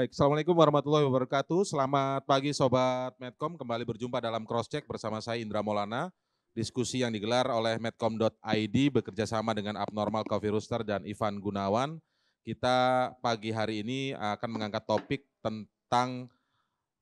Baik, Assalamualaikum warahmatullahi wabarakatuh. Selamat pagi Sobat Medcom, kembali berjumpa dalam Crosscheck bersama saya Indra Molana. Diskusi yang digelar oleh medcom.id bekerjasama dengan Abnormal Coffee Rooster dan Ivan Gunawan. Kita pagi hari ini akan mengangkat topik tentang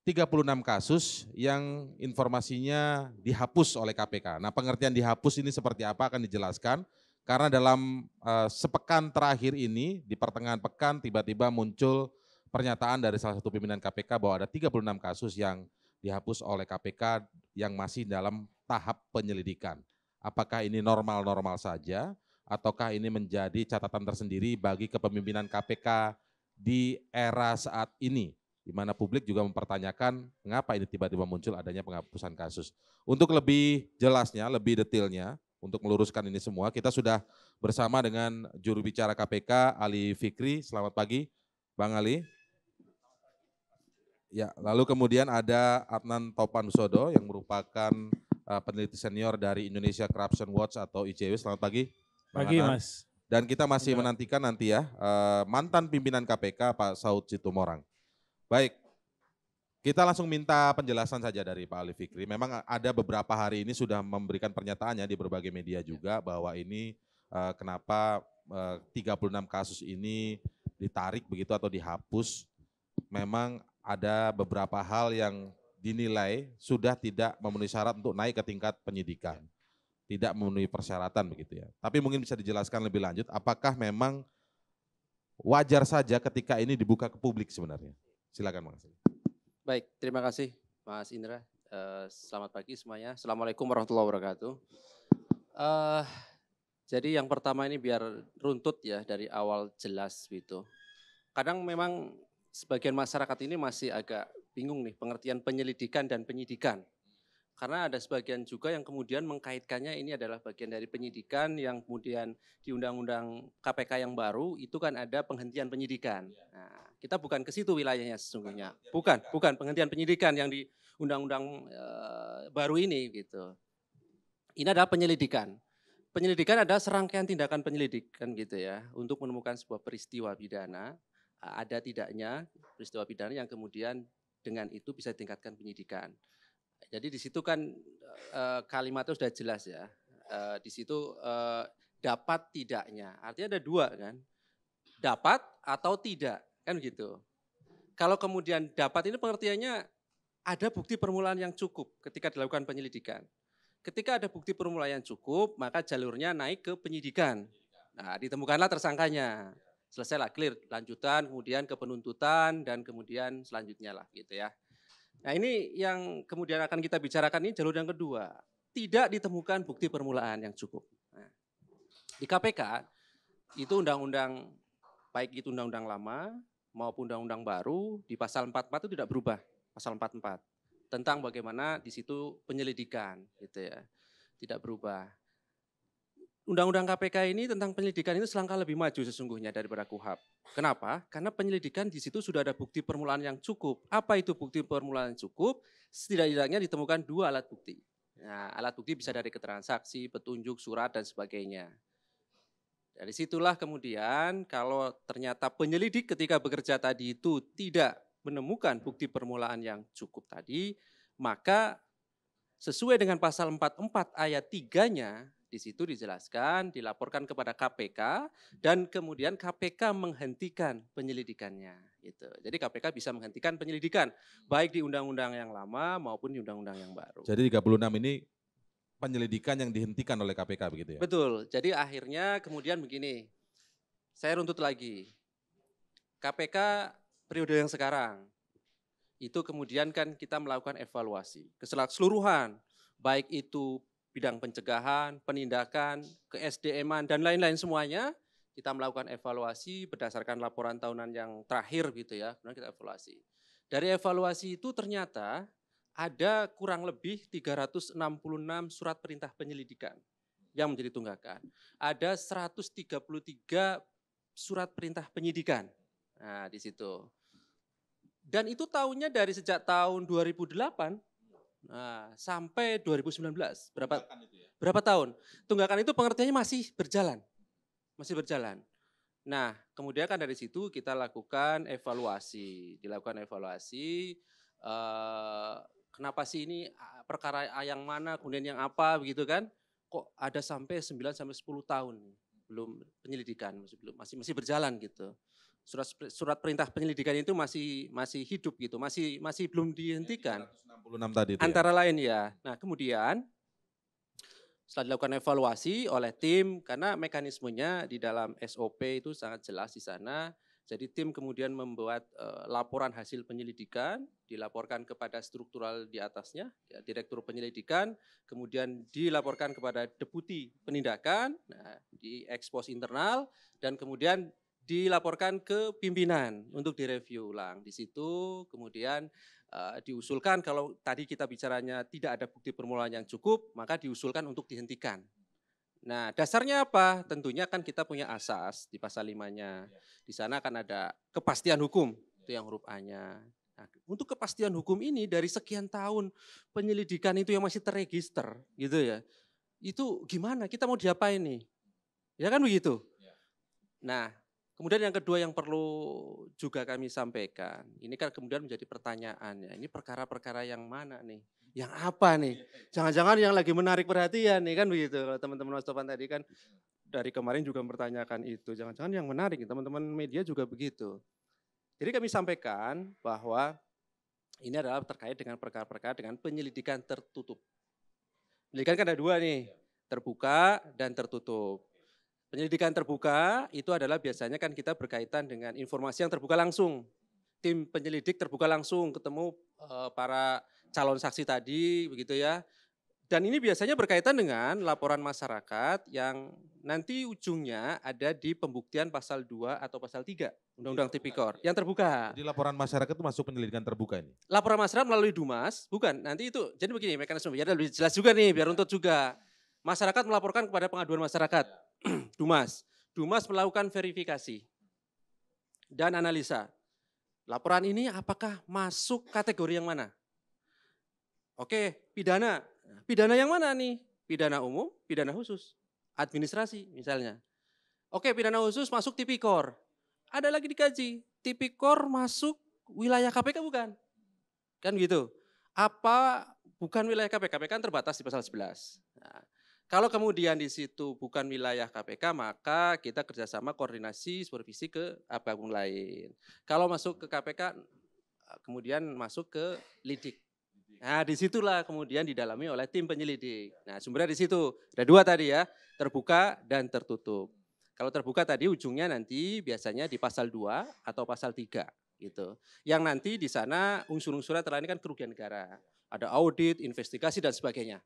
36 kasus yang informasinya dihapus oleh KPK. Nah pengertian dihapus ini seperti apa akan dijelaskan. Karena dalam uh, sepekan terakhir ini, di pertengahan pekan tiba-tiba muncul pernyataan dari salah satu pimpinan KPK bahwa ada 36 kasus yang dihapus oleh KPK yang masih dalam tahap penyelidikan. Apakah ini normal-normal saja ataukah ini menjadi catatan tersendiri bagi kepemimpinan KPK di era saat ini? di mana publik juga mempertanyakan mengapa ini tiba-tiba muncul adanya penghapusan kasus. Untuk lebih jelasnya, lebih detailnya, untuk meluruskan ini semua, kita sudah bersama dengan juru bicara KPK Ali Fikri. Selamat pagi, Bang Ali. Ya, lalu kemudian ada Adnan Topan Sodo yang merupakan uh, peneliti senior dari Indonesia Corruption Watch atau ICW. Selamat pagi. Pagi, Mas. Dan kita masih ya. menantikan nanti ya uh, mantan pimpinan KPK Pak Saud Situmorang. Baik, kita langsung minta penjelasan saja dari Pak Ali Fikri. Memang ada beberapa hari ini sudah memberikan pernyataannya di berbagai media juga bahwa ini uh, kenapa uh, 36 kasus ini ditarik begitu atau dihapus. Memang ada beberapa hal yang dinilai sudah tidak memenuhi syarat untuk naik ke tingkat penyidikan. Tidak memenuhi persyaratan begitu ya. Tapi mungkin bisa dijelaskan lebih lanjut apakah memang wajar saja ketika ini dibuka ke publik sebenarnya. Silakan Mas. Baik, terima kasih Mas Indra. Eh, selamat pagi semuanya. Assalamualaikum warahmatullahi wabarakatuh. Eh, jadi yang pertama ini biar runtut ya dari awal jelas gitu. Kadang memang sebagian masyarakat ini masih agak bingung nih pengertian penyelidikan dan penyidikan. Karena ada sebagian juga yang kemudian mengkaitkannya ini adalah bagian dari penyidikan yang kemudian di Undang-Undang KPK yang baru itu kan ada penghentian penyidikan. Iya. Nah, kita bukan ke situ wilayahnya sesungguhnya. Bukan, bukan penghentian penyidikan yang di Undang-Undang e, baru ini gitu. Ini adalah penyelidikan penyelidikan ada serangkaian tindakan penyelidikan gitu ya untuk menemukan sebuah peristiwa pidana ada tidaknya peristiwa pidana yang kemudian dengan itu bisa ditingkatkan penyidikan. Jadi di situ kan eh, kalimat itu sudah jelas ya. Eh, di situ eh, dapat tidaknya. Artinya ada dua kan. Dapat atau tidak kan begitu. Kalau kemudian dapat ini pengertiannya ada bukti permulaan yang cukup ketika dilakukan penyelidikan. Ketika ada bukti permulaan yang cukup, maka jalurnya naik ke penyidikan. Nah, ditemukanlah tersangkanya. Selesai lah, clear lanjutan kemudian ke penuntutan dan kemudian selanjutnya lah gitu ya. Nah ini yang kemudian akan kita bicarakan ini jalur yang kedua. Tidak ditemukan bukti permulaan yang cukup. Nah, di KPK itu undang-undang baik itu undang-undang lama maupun undang-undang baru di pasal 44 itu tidak berubah. Pasal 44 tentang bagaimana di situ penyelidikan gitu ya. Tidak berubah. Undang-undang KPK ini tentang penyelidikan itu selangkah lebih maju sesungguhnya daripada KUHAP. Kenapa? Karena penyelidikan di situ sudah ada bukti permulaan yang cukup. Apa itu bukti permulaan yang cukup? Setidak-tidaknya ditemukan dua alat bukti. Nah, alat bukti bisa dari keterangan saksi, petunjuk, surat, dan sebagainya. Dari situlah kemudian kalau ternyata penyelidik ketika bekerja tadi itu tidak menemukan bukti permulaan yang cukup tadi, maka sesuai dengan pasal 44 ayat 3-nya di situ dijelaskan, dilaporkan kepada KPK dan kemudian KPK menghentikan penyelidikannya. Gitu. Jadi KPK bisa menghentikan penyelidikan baik di undang-undang yang lama maupun di undang-undang yang baru. Jadi 36 ini penyelidikan yang dihentikan oleh KPK begitu ya? Betul. Jadi akhirnya kemudian begini, saya runtut lagi. KPK periode yang sekarang itu kemudian kan kita melakukan evaluasi keseluruhan baik itu bidang pencegahan, penindakan, ke sdm dan lain-lain semuanya, kita melakukan evaluasi berdasarkan laporan tahunan yang terakhir gitu ya, kemudian kita evaluasi. Dari evaluasi itu ternyata ada kurang lebih 366 surat perintah penyelidikan yang menjadi tunggakan. Ada 133 surat perintah penyidikan. Nah, di situ. Dan itu tahunnya dari sejak tahun 2008 Nah, sampai 2019 berapa itu ya? berapa tahun? Tunggakan itu pengertiannya masih berjalan. Masih berjalan. Nah, kemudian kan dari situ kita lakukan evaluasi. Dilakukan evaluasi eh, kenapa sih ini perkara yang mana kemudian yang apa begitu kan? Kok ada sampai 9 sampai 10 tahun belum penyelidikan masih belum masih masih berjalan gitu surat surat perintah penyelidikan itu masih masih hidup gitu, masih masih belum iya, dihentikan. tadi itu ya? Antara ya? lain ya. Nah, kemudian setelah dilakukan evaluasi oleh tim karena mekanismenya di dalam SOP itu sangat jelas di sana. Jadi tim kemudian membuat uh, laporan hasil penyelidikan, dilaporkan kepada struktural di atasnya, ya, direktur penyelidikan, kemudian dilaporkan kepada deputi penindakan, nah, di ekspos internal, dan kemudian dilaporkan ke pimpinan untuk direview ulang. Di situ kemudian uh, diusulkan kalau tadi kita bicaranya tidak ada bukti permulaan yang cukup, maka diusulkan untuk dihentikan. Nah, dasarnya apa? Tentunya kan kita punya asas di pasal limanya Di sana akan ada kepastian hukum, itu yang huruf A-nya. Nah, untuk kepastian hukum ini dari sekian tahun penyelidikan itu yang masih terregister gitu ya. Itu gimana? Kita mau diapain nih? Ya kan begitu. Ya. Nah, Kemudian yang kedua yang perlu juga kami sampaikan, ini kan kemudian menjadi pertanyaan ya, ini perkara-perkara yang mana nih? Yang apa nih? Jangan-jangan yang lagi menarik perhatian nih kan begitu. Kalau teman-teman Mas Topan tadi kan dari kemarin juga mempertanyakan itu. Jangan-jangan yang menarik, teman-teman media juga begitu. Jadi kami sampaikan bahwa ini adalah terkait dengan perkara-perkara dengan penyelidikan tertutup. Penyelidikan kan ada dua nih, terbuka dan tertutup. Penyelidikan terbuka itu adalah biasanya kan kita berkaitan dengan informasi yang terbuka langsung. Tim penyelidik terbuka langsung ketemu eh, para calon saksi tadi begitu ya. Dan ini biasanya berkaitan dengan laporan masyarakat yang nanti ujungnya ada di pembuktian pasal 2 atau pasal 3 Undang-Undang Tipikor yang terbuka. Jadi laporan masyarakat itu masuk penyelidikan terbuka ini? Laporan masyarakat melalui Dumas, bukan. Nanti itu, jadi begini mekanisme, biar lebih jelas juga nih, biar iya. untuk juga. Masyarakat melaporkan kepada pengaduan masyarakat Dumas. Dumas melakukan verifikasi dan analisa. Laporan ini apakah masuk kategori yang mana? Oke, pidana. Pidana yang mana nih? Pidana umum, pidana khusus, administrasi misalnya. Oke, pidana khusus masuk tipikor. Ada lagi dikaji, tipikor masuk wilayah KPK bukan? Kan gitu. Apa bukan wilayah KPK? KPK kan terbatas di pasal 11. Nah, kalau kemudian di situ bukan wilayah KPK, maka kita kerjasama koordinasi supervisi ke abang eh, lain. Kalau masuk ke KPK, eh, kemudian masuk ke lidik. Nah, di situlah kemudian didalami oleh tim penyelidik. Nah, sumbernya di situ. Ada dua tadi ya, terbuka dan tertutup. Kalau terbuka tadi ujungnya nanti biasanya di pasal 2 atau pasal 3 gitu. Yang nanti di sana unsur-unsurnya ini kan kerugian negara. Ada audit, investigasi dan sebagainya.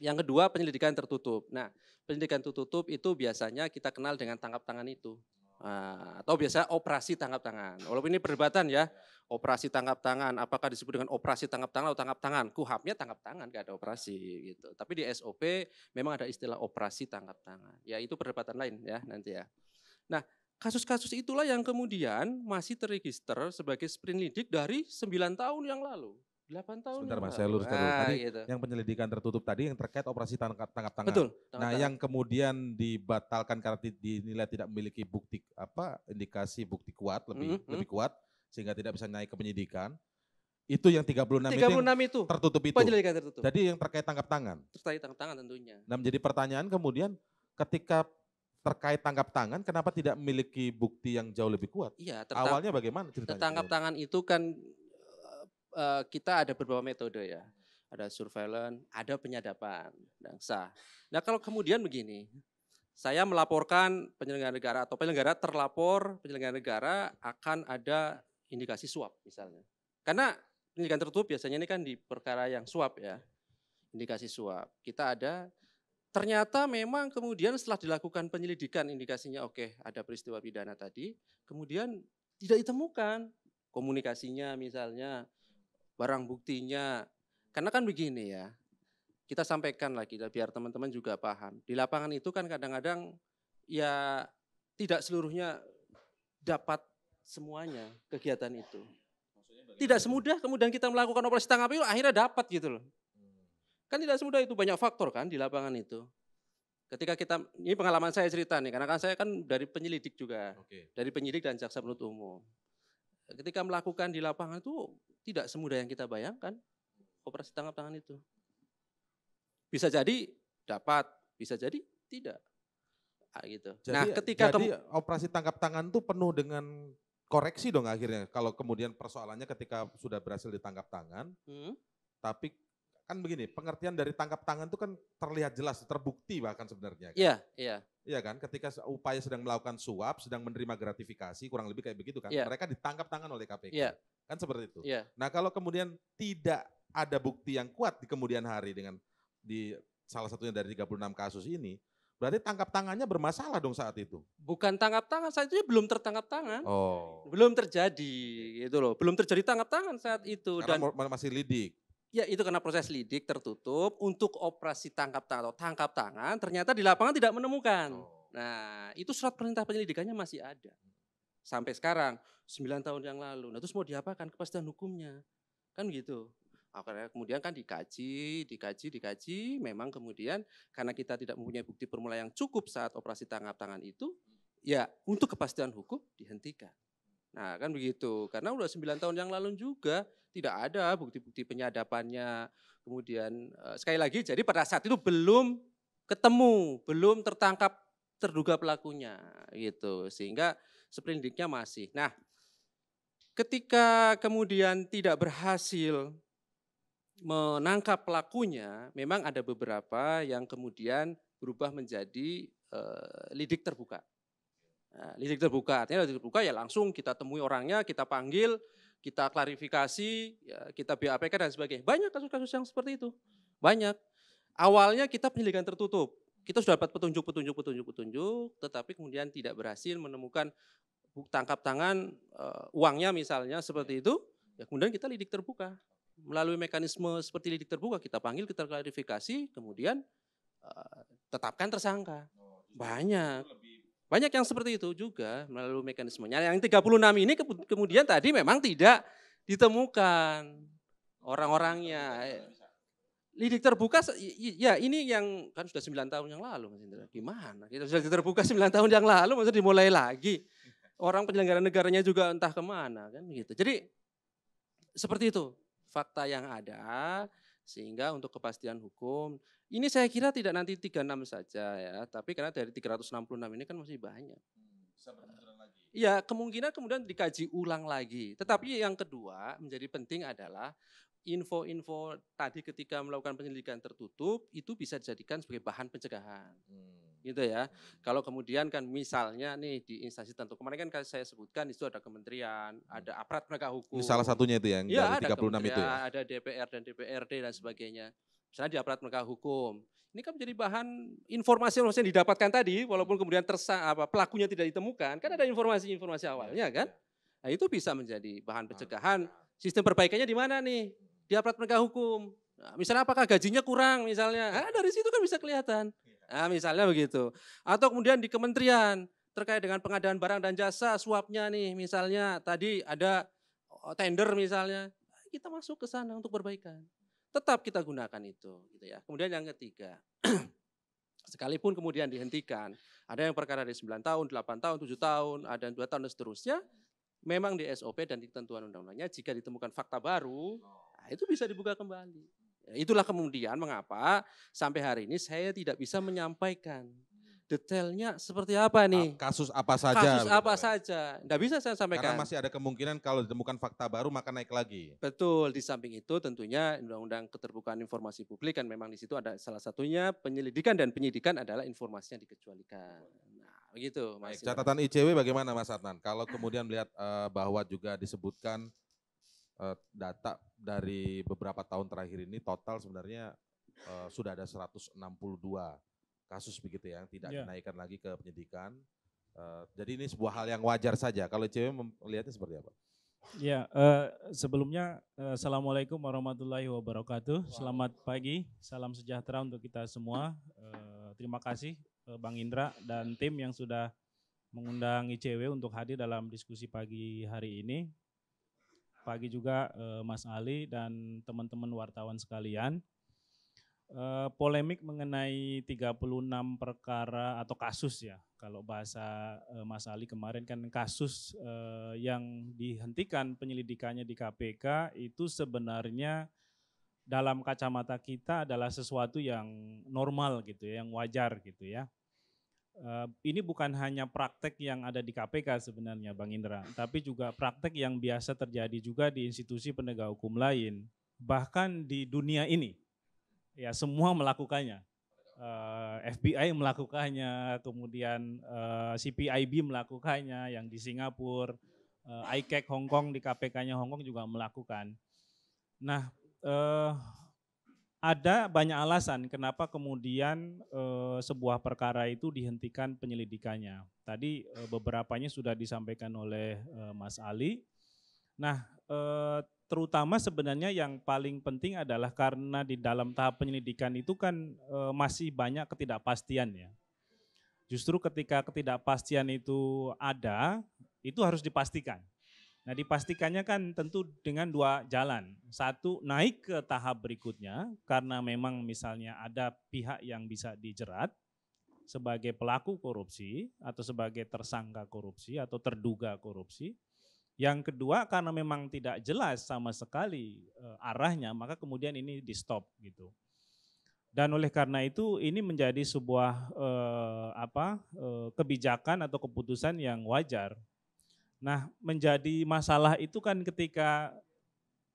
Yang kedua penyelidikan tertutup. Nah penyelidikan tertutup itu biasanya kita kenal dengan tangkap tangan itu. Ah, atau biasa operasi tangkap tangan. Walaupun ini perdebatan ya, operasi tangkap tangan, apakah disebut dengan operasi tangkap tangan atau tangkap tangan? Kuhapnya tangkap tangan, gak ada operasi gitu. Tapi di SOP memang ada istilah operasi tangkap tangan. Ya itu perdebatan lain ya nanti ya. Nah kasus-kasus itulah yang kemudian masih terregister sebagai sprint lidik dari 9 tahun yang lalu. 8 tahun. Sebentar ya, Mas, saya luruskan dulu. Nah, tadi gitu. yang penyelidikan tertutup tadi yang terkait operasi tangkap tangkap tangan. Betul. Tangkap nah, tangan. yang kemudian dibatalkan karena dinilai tidak memiliki bukti apa indikasi bukti kuat lebih mm -hmm. lebih kuat sehingga tidak bisa naik ke penyidikan. Itu yang 36, 36 itu, yang itu tertutup itu. Penyelidikan tertutup. Jadi yang terkait tangkap tangan. Terkait tangkap tangan tentunya. Nah, menjadi pertanyaan kemudian ketika terkait tangkap tangan kenapa tidak memiliki bukti yang jauh lebih kuat? Iya, Awalnya bagaimana ceritanya? Tertangkap tangan itu kan Eh, kita ada beberapa metode ya. Ada surveillance, ada penyadapan, dan sah. Nah kalau kemudian begini, saya melaporkan penyelenggara negara atau penyelenggara terlapor penyelenggara negara akan ada indikasi suap misalnya. Karena penyidikan tertutup biasanya ini kan di perkara yang suap ya. Indikasi suap. Kita ada ternyata memang kemudian setelah dilakukan penyelidikan indikasinya oke okay, ada peristiwa pidana tadi, kemudian tidak ditemukan komunikasinya misalnya barang buktinya. Karena kan begini ya, kita sampaikan lagi biar teman-teman juga paham. Di lapangan itu kan kadang-kadang ya tidak seluruhnya dapat semuanya kegiatan itu. Tidak semudah kemudian kita melakukan operasi tangkap itu akhirnya dapat gitu loh. Hmm. Kan tidak semudah itu, banyak faktor kan di lapangan itu. Ketika kita, ini pengalaman saya cerita nih, karena kan saya kan dari penyelidik juga. Okay. Dari penyidik dan jaksa penuntut umum. Ketika melakukan di lapangan itu tidak semudah yang kita bayangkan operasi tangkap tangan itu. Bisa jadi dapat, bisa jadi tidak. Nah, gitu. Jadi, nah, ketika jadi operasi tangkap tangan itu penuh dengan koreksi dong akhirnya. Kalau kemudian persoalannya ketika sudah berhasil ditangkap tangan, hmm? tapi kan begini, pengertian dari tangkap tangan itu kan terlihat jelas, terbukti bahkan sebenarnya. Iya, kan? iya. iya. Iya kan, ketika upaya sedang melakukan suap, sedang menerima gratifikasi, kurang lebih kayak begitu kan. Yeah. Mereka ditangkap tangan oleh KPK. Yeah. Kan seperti itu. Yeah. Nah kalau kemudian tidak ada bukti yang kuat di kemudian hari dengan di salah satunya dari 36 kasus ini, Berarti tangkap tangannya bermasalah dong saat itu. Bukan tangkap tangan, saat itu belum tertangkap tangan. Oh. Belum terjadi gitu loh. Belum terjadi tangkap tangan saat itu Karena dan masih lidik. Ya itu karena proses lidik tertutup untuk operasi tangkap tangan atau tangkap tangan ternyata di lapangan tidak menemukan. Oh. Nah itu surat perintah penyelidikannya masih ada. Sampai sekarang 9 tahun yang lalu. Nah terus mau diapakan kepastian hukumnya? Kan begitu? Akhirnya kemudian kan dikaji, dikaji, dikaji. Memang kemudian karena kita tidak mempunyai bukti permula yang cukup saat operasi tangkap tangan itu, ya untuk kepastian hukum dihentikan. Nah kan begitu, karena udah 9 tahun yang lalu juga tidak ada bukti-bukti penyadapannya. Kemudian eh, sekali lagi jadi pada saat itu belum ketemu, belum tertangkap terduga pelakunya gitu. Sehingga seprindiknya masih. Nah, ketika kemudian tidak berhasil menangkap pelakunya, memang ada beberapa yang kemudian berubah menjadi uh, lidik terbuka. Nah, lidik terbuka artinya lidik terbuka ya langsung kita temui orangnya, kita panggil, kita klarifikasi, ya, kita BAP kan dan sebagainya. Banyak kasus-kasus yang seperti itu. Banyak. Awalnya kita penyelidikan tertutup. Kita sudah dapat petunjuk, petunjuk, petunjuk, petunjuk, tetapi kemudian tidak berhasil menemukan tangkap tangan uh, uangnya misalnya seperti itu. Ya kemudian kita lidik terbuka. Melalui mekanisme seperti lidik terbuka kita panggil, kita klarifikasi, kemudian uh, tetapkan tersangka. Oh, Banyak banyak yang seperti itu juga melalui mekanismenya. Yang 36 ini kemudian tadi memang tidak ditemukan orang-orangnya. Lidik terbuka, ya ini yang kan sudah 9 tahun yang lalu Mas Indra. Gimana? Kita sudah terbuka 9 tahun yang lalu maksudnya dimulai lagi. Orang penyelenggara negaranya juga entah kemana kan gitu. Jadi seperti itu fakta yang ada sehingga untuk kepastian hukum ini saya kira tidak nanti 36 saja ya, tapi karena dari 366 ini kan masih banyak. Hmm, bisa lagi. Ya kemungkinan kemudian dikaji ulang lagi. Tetapi yang kedua menjadi penting adalah info-info tadi ketika melakukan penyelidikan tertutup itu bisa dijadikan sebagai bahan pencegahan. Hmm gitu ya. Kalau kemudian kan misalnya nih di instansi tertentu kemarin kan saya sebutkan itu ada kementerian, hmm. ada aparat penegak hukum. Ini salah satunya itu yang ya, dari 36 itu ya. Ada DPR dan DPRD dan hmm. sebagainya misalnya di aparat penegak hukum. Ini kan menjadi bahan informasi yang didapatkan tadi, walaupun kemudian tersa, apa, pelakunya tidak ditemukan, kan ada informasi-informasi iya, awalnya iya, kan. Iya. Nah itu bisa menjadi bahan ah. pencegahan. Sistem perbaikannya di mana nih? Di aparat penegak hukum. Nah, misalnya apakah gajinya kurang misalnya? Nah, dari situ kan bisa kelihatan. Nah, misalnya begitu. Atau kemudian di kementerian terkait dengan pengadaan barang dan jasa suapnya nih misalnya tadi ada tender misalnya nah, kita masuk ke sana untuk perbaikan tetap kita gunakan itu gitu ya. Kemudian yang ketiga, sekalipun kemudian dihentikan, ada yang perkara dari 9 tahun, 8 tahun, 7 tahun, ada yang 2 tahun dan seterusnya, memang di SOP dan di ketentuan undang-undangnya jika ditemukan fakta baru, nah itu bisa dibuka kembali. Itulah kemudian mengapa sampai hari ini saya tidak bisa menyampaikan detailnya seperti apa nih? Kasus apa saja? Kasus apa ya. saja? Tidak bisa saya sampaikan. Karena masih ada kemungkinan kalau ditemukan fakta baru maka naik lagi. Betul. Di samping itu tentunya Undang-Undang Keterbukaan Informasi Publik kan memang di situ ada salah satunya penyelidikan dan penyidikan adalah informasi yang dikecualikan. Nah, begitu. Mas Baik, catatan ICW bagaimana Mas Adnan? Kalau kemudian melihat uh, bahwa juga disebutkan uh, data dari beberapa tahun terakhir ini total sebenarnya uh, sudah ada 162 kasus begitu ya, tidak yeah. dinaikkan lagi ke penyidikan. Uh, jadi ini sebuah hal yang wajar saja. Kalau ICW melihatnya seperti apa? Ya, uh, sebelumnya uh, Assalamualaikum warahmatullahi wabarakatuh. Wow. Selamat pagi, salam sejahtera untuk kita semua. Uh, terima kasih uh, Bang Indra dan tim yang sudah mengundang ICW untuk hadir dalam diskusi pagi hari ini. Pagi juga uh, Mas Ali dan teman-teman wartawan sekalian. Eh, polemik mengenai 36 perkara atau kasus ya. Kalau bahasa eh, Mas Ali kemarin kan kasus eh, yang dihentikan penyelidikannya di KPK itu sebenarnya dalam kacamata kita adalah sesuatu yang normal gitu ya, yang wajar gitu ya. ini bukan hanya praktek yang ada di KPK sebenarnya Bang Indra, tapi juga praktek yang biasa terjadi juga di institusi penegak hukum lain, bahkan di dunia ini ya semua melakukannya. Eh, FBI melakukannya, kemudian eh, CPIB melakukannya, yang di Singapura, eh, ICAC Hong Kong di KPK-nya Hong Kong juga melakukan. Nah, ada banyak alasan kenapa kemudian sebuah perkara itu dihentikan penyelidikannya. Tadi beberapanya sudah disampaikan oleh Mas Ali. Nah, terutama sebenarnya yang paling penting adalah karena di dalam tahap penyelidikan itu kan e, masih banyak ketidakpastian ya. Justru ketika ketidakpastian itu ada, itu harus dipastikan. Nah, dipastikannya kan tentu dengan dua jalan. Satu, naik ke tahap berikutnya karena memang misalnya ada pihak yang bisa dijerat sebagai pelaku korupsi atau sebagai tersangka korupsi atau terduga korupsi yang kedua karena memang tidak jelas sama sekali eh, arahnya, maka kemudian ini di stop gitu. Dan oleh karena itu ini menjadi sebuah uh, apa uh, kebijakan atau keputusan yang wajar. Nah, menjadi masalah itu kan ketika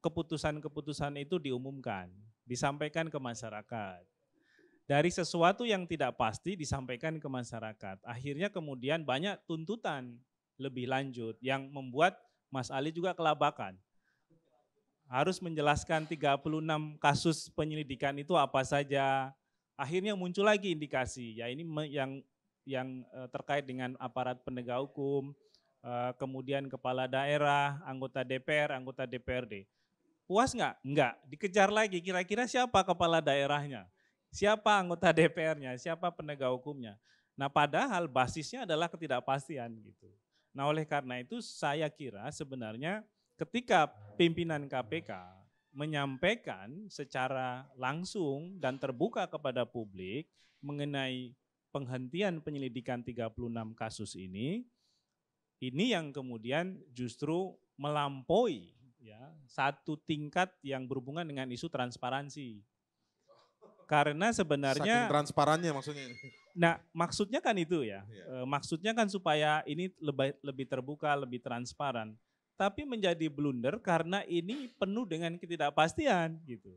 keputusan-keputusan itu diumumkan, disampaikan ke masyarakat. Dari sesuatu yang tidak pasti disampaikan ke masyarakat. Akhirnya kemudian banyak tuntutan lebih lanjut yang membuat Mas Ali juga kelabakan. Harus menjelaskan 36 kasus penyelidikan itu apa saja. Akhirnya muncul lagi indikasi, ya ini yang yang eh, terkait dengan aparat penegak hukum, eh, kemudian kepala daerah, anggota DPR, anggota DPRD. Puas nggak? Nggak. Dikejar lagi kira-kira siapa kepala daerahnya, siapa anggota DPR-nya, siapa penegak hukumnya. Nah padahal basisnya adalah ketidakpastian gitu. Nah oleh karena itu saya kira sebenarnya ketika pimpinan KPK menyampaikan secara langsung dan terbuka kepada publik mengenai penghentian penyelidikan 36 kasus ini, ini yang kemudian justru melampaui ya satu tingkat yang berhubungan dengan isu transparansi. Karena sebenarnya Saking transparannya maksudnya. Nah, maksudnya kan itu ya. Yeah. Iya. Uh, maksudnya kan supaya ini lebih lebih terbuka, lebih transparan. Tapi menjadi blunder karena ini penuh dengan ketidakpastian gitu.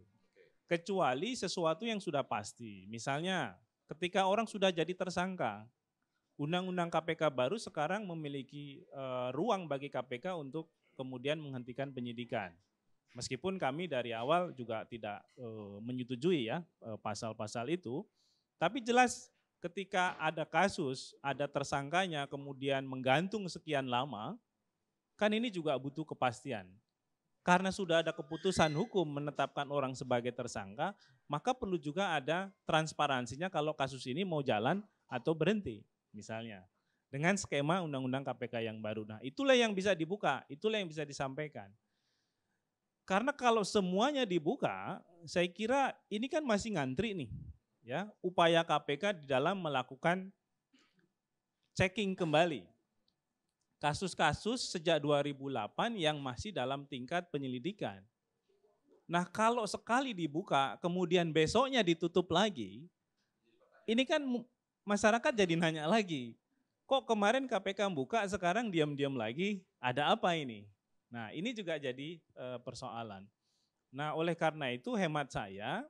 Kecuali sesuatu yang sudah pasti. Misalnya, ketika orang sudah jadi tersangka, undang-undang KPK baru sekarang memiliki uh, ruang bagi KPK untuk kemudian menghentikan penyidikan. Meskipun kami dari awal juga tidak uh, menyetujui ya eh, pasal-pasal itu, tapi jelas ketika ada kasus, ada tersangkanya kemudian menggantung sekian lama, kan ini juga butuh kepastian. Karena sudah ada keputusan hukum menetapkan orang sebagai tersangka, maka perlu juga ada transparansinya kalau kasus ini mau jalan atau berhenti misalnya. Dengan skema undang-undang KPK yang baru. Nah, itulah yang bisa dibuka, itulah yang bisa disampaikan. Karena kalau semuanya dibuka, saya kira ini kan masih ngantri nih ya upaya KPK di dalam melakukan checking kembali kasus-kasus sejak 2008 yang masih dalam tingkat penyelidikan. Nah kalau sekali dibuka kemudian besoknya ditutup lagi, ini kan masyarakat jadi nanya lagi, kok kemarin KPK buka sekarang diam-diam lagi, ada apa ini? Nah ini juga jadi eh, persoalan. Nah oleh karena itu hemat saya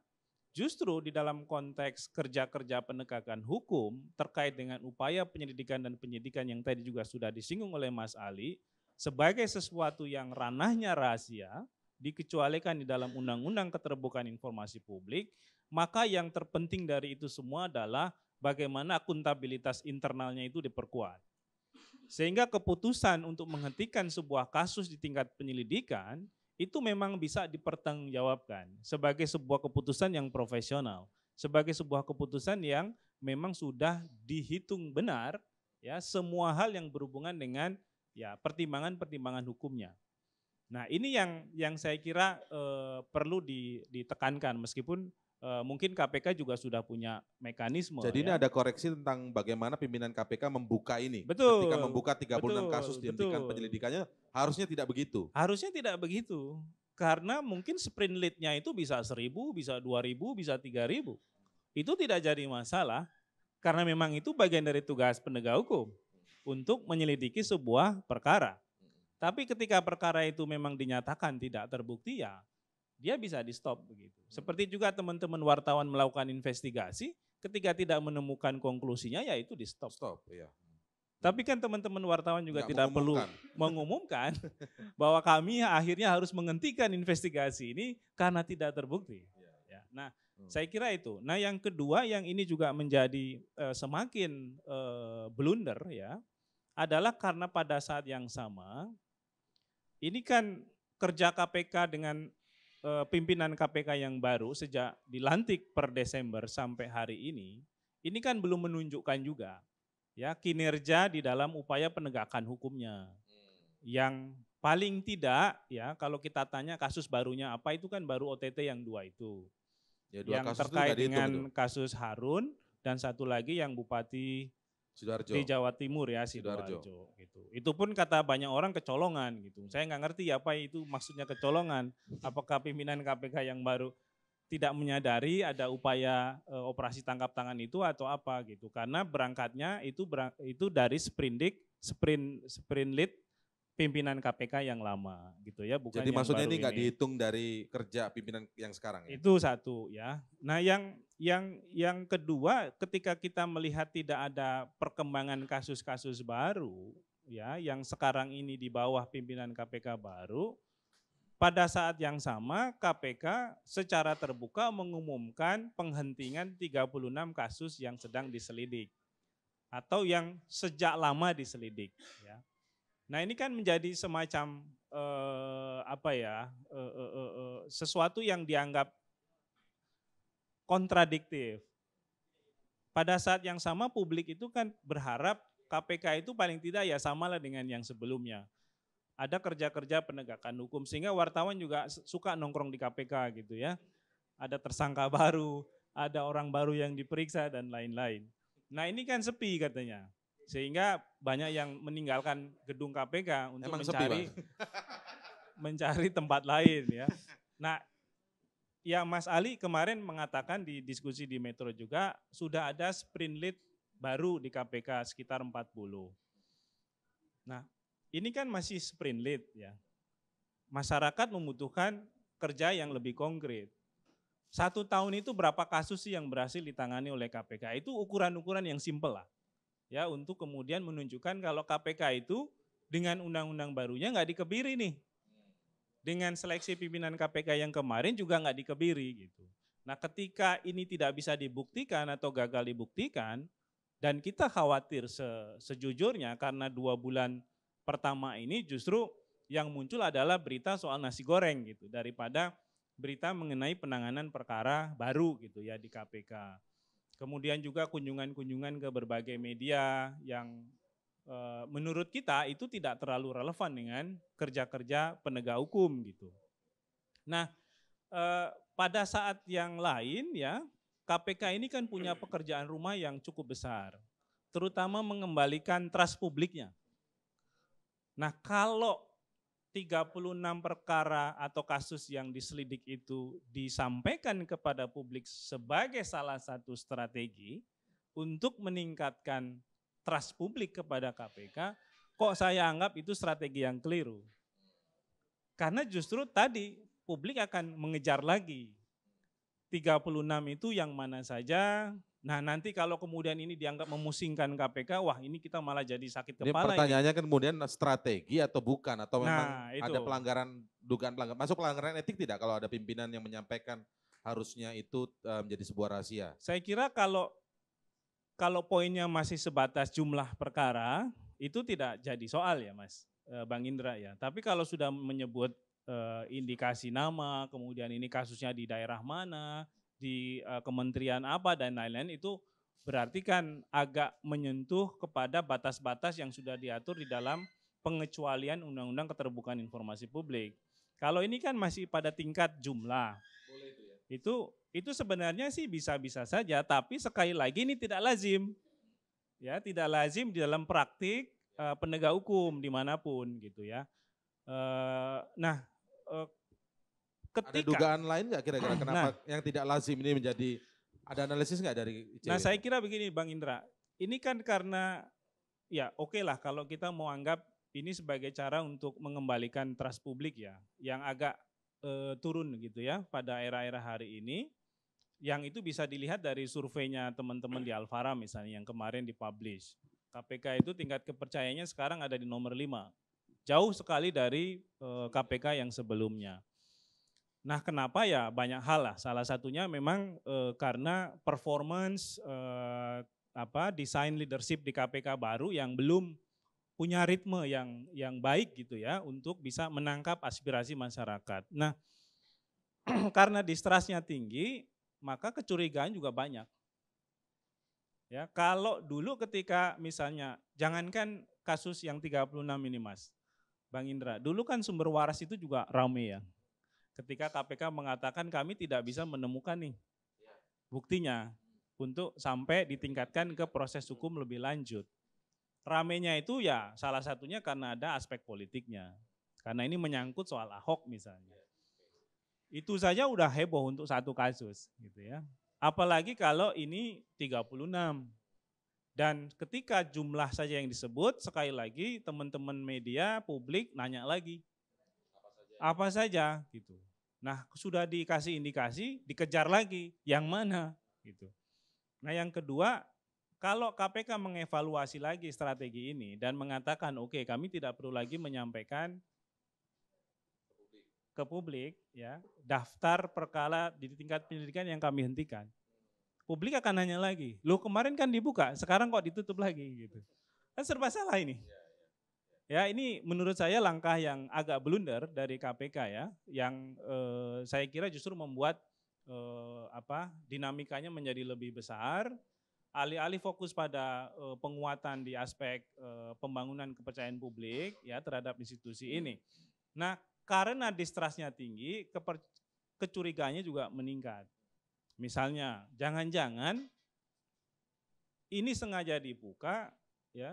Justru di dalam konteks kerja-kerja penegakan hukum terkait dengan upaya penyelidikan dan penyidikan yang tadi juga sudah disinggung oleh Mas Ali, sebagai sesuatu yang ranahnya rahasia, dikecualikan di dalam Undang-Undang Keterbukaan Informasi Publik, maka yang terpenting dari itu semua adalah bagaimana akuntabilitas internalnya itu diperkuat. Sehingga keputusan untuk menghentikan sebuah kasus di tingkat penyelidikan itu memang bisa dipertanggungjawabkan sebagai sebuah keputusan yang profesional, sebagai sebuah keputusan yang memang sudah dihitung benar ya semua hal yang berhubungan dengan ya pertimbangan-pertimbangan hukumnya. Nah, ini yang yang saya kira eh, perlu ditekankan meskipun e, mungkin KPK juga sudah punya mekanisme. Jadi ya. ini ada koreksi tentang bagaimana pimpinan KPK membuka ini. Betul. Ketika membuka 36 betul, kasus dihentikan betul. penyelidikannya, harusnya tidak begitu. Harusnya tidak begitu. Karena mungkin sprint lead-nya itu bisa seribu, bisa dua ribu, bisa tiga ribu. Itu tidak jadi masalah karena memang itu bagian dari tugas penegak hukum untuk menyelidiki sebuah perkara. Tapi ketika perkara itu memang dinyatakan tidak terbukti ya dia bisa di stop begitu. Hmm. Seperti juga teman-teman wartawan melakukan investigasi, ketika tidak menemukan konklusinya ya itu di stop. Stop, ya. Tapi kan teman-teman wartawan juga Nggak tidak perlu mengumumkan bahwa kami akhirnya harus menghentikan investigasi ini karena tidak terbukti. Iya. Ya. Nah, hmm. saya kira itu. Nah, yang kedua yang ini juga menjadi uh, semakin uh, blunder ya adalah karena pada saat yang sama ini kan kerja KPK dengan Eh, pimpinan KPK yang baru sejak dilantik per Desember sampai hari ini, ini kan belum menunjukkan juga ya kinerja di dalam upaya penegakan hukumnya. Hmm. Yang paling tidak ya kalau kita tanya kasus barunya apa itu kan baru OTT yang dua itu. Ya, dua yang terkait itu dengan itu. kasus Harun dan satu lagi yang Bupati Sidoarjo. Di Jawa Timur ya Sidoarjo. Sidoarjo gitu. Itu pun kata banyak orang kecolongan gitu. Saya nggak ngerti apa itu maksudnya kecolongan. Apakah pimpinan KPK yang baru tidak menyadari ada upaya e, operasi tangkap tangan itu atau apa gitu. Karena berangkatnya itu berang, itu dari sprindik, sprint sprint lead pimpinan KPK yang lama gitu ya bukan Jadi maksudnya ini nggak dihitung dari kerja pimpinan yang sekarang ya. Itu satu ya. Nah, yang yang yang kedua ketika kita melihat tidak ada perkembangan kasus-kasus baru ya yang sekarang ini di bawah pimpinan KPK baru pada saat yang sama KPK secara terbuka mengumumkan penghentian 36 kasus yang sedang diselidik atau yang sejak lama diselidik ya. Nah ini kan menjadi semacam eh, apa ya eh, eh, eh, eh, sesuatu yang dianggap kontradiktif. Pada saat yang sama publik itu kan berharap KPK itu paling tidak ya samalah dengan yang sebelumnya. Ada kerja-kerja penegakan hukum sehingga wartawan juga suka nongkrong di KPK gitu ya. Ada tersangka baru, ada orang baru yang diperiksa dan lain-lain. Nah ini kan sepi katanya. Sehingga banyak yang meninggalkan gedung KPK untuk Emang mencari mencari tempat lain ya. Nah, ya Mas Ali kemarin mengatakan di diskusi di Metro juga sudah ada sprint lead baru di KPK sekitar 40. Nah, ini kan masih sprint lead ya. Masyarakat membutuhkan kerja yang lebih konkret. Satu tahun itu berapa kasus sih yang berhasil ditangani oleh KPK? Itu ukuran-ukuran yang simpel lah ya untuk kemudian menunjukkan kalau KPK itu dengan undang-undang barunya nggak dikebiri nih. Dengan seleksi pimpinan KPK yang kemarin juga nggak dikebiri gitu. Nah ketika ini tidak bisa dibuktikan atau gagal dibuktikan, dan kita khawatir se sejujurnya karena dua bulan pertama ini justru yang muncul adalah berita soal nasi goreng gitu daripada berita mengenai penanganan perkara baru gitu ya di KPK. Kemudian juga kunjungan-kunjungan ke berbagai media yang e, menurut kita itu tidak terlalu relevan dengan kerja-kerja penegak hukum gitu. Nah, e, pada saat yang lain ya, KPK ini kan punya pekerjaan rumah yang cukup besar, terutama mengembalikan trust publiknya. Nah, kalau 36 perkara atau kasus yang diselidik itu disampaikan kepada publik sebagai salah satu strategi untuk meningkatkan trust publik kepada KPK, kok saya anggap itu strategi yang keliru. Karena justru tadi publik akan mengejar lagi. 36 itu yang mana saja Nah nanti kalau kemudian ini dianggap memusingkan KPK, wah ini kita malah jadi sakit kepala. Ini pertanyaannya ini. Kan kemudian eh, strategi atau bukan atau memang nah, ada pelanggaran dugaan pelanggaran masuk pelanggaran etik tidak kalau ada pimpinan yang menyampaikan harusnya itu eh, menjadi sebuah rahasia. Saya kira kalau kalau poinnya masih sebatas jumlah perkara itu tidak jadi soal ya Mas eh, Bang Indra ya. Tapi kalau sudah menyebut indikasi nama, kemudian ini kasusnya di daerah mana, di uh, kementerian apa dan lain-lain itu berarti kan agak menyentuh kepada batas-batas yang sudah diatur di dalam pengecualian Undang-Undang Keterbukaan Informasi Publik. Kalau ini kan masih pada tingkat jumlah. itu ya? Itu itu sebenarnya sih bisa-bisa saja, tapi sekali lagi ini tidak lazim. Ya, tidak lazim di dalam praktik uh, penegak hukum dimanapun gitu ya. Uh, nah, uh, Ketika, ada dugaan lain nggak kira-kira nah. kenapa nah, yang tidak lazim ini menjadi ada analisis nggak dari ICW? Nah saya kira begini Bang Indra, ini kan karena ya oke okay lah kalau kita mau anggap ini sebagai cara untuk mengembalikan trust publik ya, yang agak e, turun gitu ya pada era-era hari ini, yang itu bisa dilihat dari surveinya teman-teman di Alfara misalnya yang kemarin dipublish. KPK itu tingkat kepercayaannya sekarang ada di nomor 5. Jauh sekali dari e, eh, KPK yang sebelumnya. Nah, kenapa ya banyak hal lah. Salah satunya memang e, karena performance e, apa desain leadership di KPK baru yang belum punya ritme yang yang baik gitu ya untuk bisa menangkap aspirasi masyarakat. Nah, karena distrustnya tinggi, maka kecurigaan juga banyak. Ya, kalau dulu ketika misalnya jangankan kasus yang 36 ini Mas, Bang Indra, dulu kan sumber waras itu juga rame ya ketika KPK mengatakan kami tidak bisa menemukan nih buktinya untuk sampai ditingkatkan ke proses hukum lebih lanjut. Ramenya itu ya salah satunya karena ada aspek politiknya. Karena ini menyangkut soal Ahok misalnya. Itu saja udah heboh untuk satu kasus gitu ya. Apalagi kalau ini 36. Dan ketika jumlah saja yang disebut, sekali lagi teman-teman media, publik nanya lagi. Apa saja, apa saja gitu. Nah, sudah dikasih indikasi, dikejar lagi yang mana gitu. Nah, yang kedua, kalau KPK mengevaluasi lagi strategi ini dan mengatakan, "Oke, okay, kami tidak perlu lagi menyampaikan ke publik ya, daftar perkara di tingkat penyelidikan yang kami hentikan." Publik akan nanya lagi, "Loh, kemarin kan dibuka, sekarang kok ditutup lagi?" gitu. Kan serba salah ini. Iya. Ya, ini menurut saya langkah yang agak blunder dari KPK ya, yang eh, saya kira justru membuat eh, apa dinamikanya menjadi lebih besar. Alih-alih fokus pada eh, penguatan di aspek eh, pembangunan kepercayaan publik ya terhadap institusi hmm. ini. Nah, karena distrustnya tinggi, keper, kecurigaannya juga meningkat. Misalnya, jangan-jangan ini sengaja dibuka ya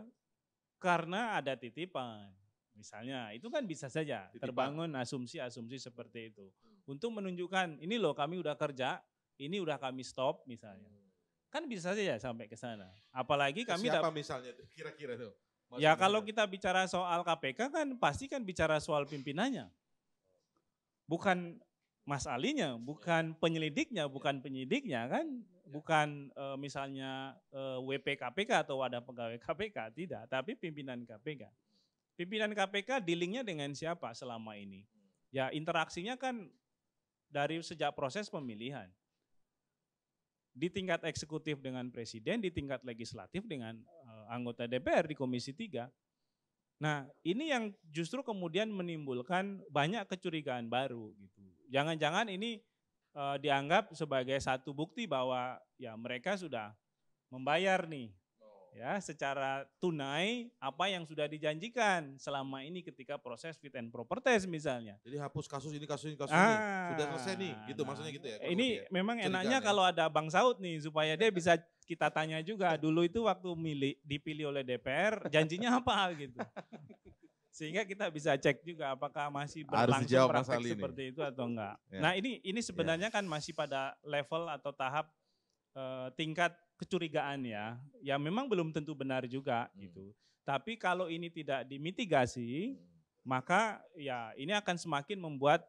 karena ada titipan. Misalnya, itu kan bisa saja titipan. terbangun asumsi-asumsi seperti itu. Untuk menunjukkan, ini loh kami udah kerja, ini udah kami stop misalnya. Hmm. Kan bisa saja ya sampai ke sana. Apalagi kami Siapa misalnya kira-kira itu ya kalau kita bicara soal KPK kan pasti kan bicara soal pimpinannya. Bukan Mas Alinya, bukan iya. penyelidiknya, bukan iya. penyidiknya kan Ya. bukan uh, misalnya uh, eh, WP KPK atau wadah pegawai KPK tidak, tapi pimpinan KPK. Pimpinan KPK dealingnya dengan siapa selama ini? Ya interaksinya kan dari sejak proses pemilihan di tingkat eksekutif dengan presiden, di tingkat legislatif dengan uh, anggota DPR di Komisi 3. Nah, ini yang justru kemudian menimbulkan banyak kecurigaan baru gitu. Jangan-jangan ini uh, dianggap sebagai satu bukti bahwa ya mereka sudah membayar nih ya secara tunai apa yang sudah dijanjikan selama ini ketika proses fit and proper test misalnya. Jadi hapus kasus ini kasus ini kasus ah, ini sudah selesai nih gitu nah, maksudnya gitu ya. Ini ya, memang enaknya ya. kalau ada Bang Saud nih supaya dia bisa kita tanya juga dulu itu waktu milih dipilih oleh DPR janjinya apa gitu sehingga kita bisa cek juga apakah masih berlangsung Harus praktek seperti itu atau enggak. Ya. Nah ini ini sebenarnya ya. kan masih pada level atau tahap eh, tingkat kecurigaan ya, yang memang belum tentu benar juga hmm. gitu. Tapi kalau ini tidak dimitigasi, hmm. maka ya ini akan semakin membuat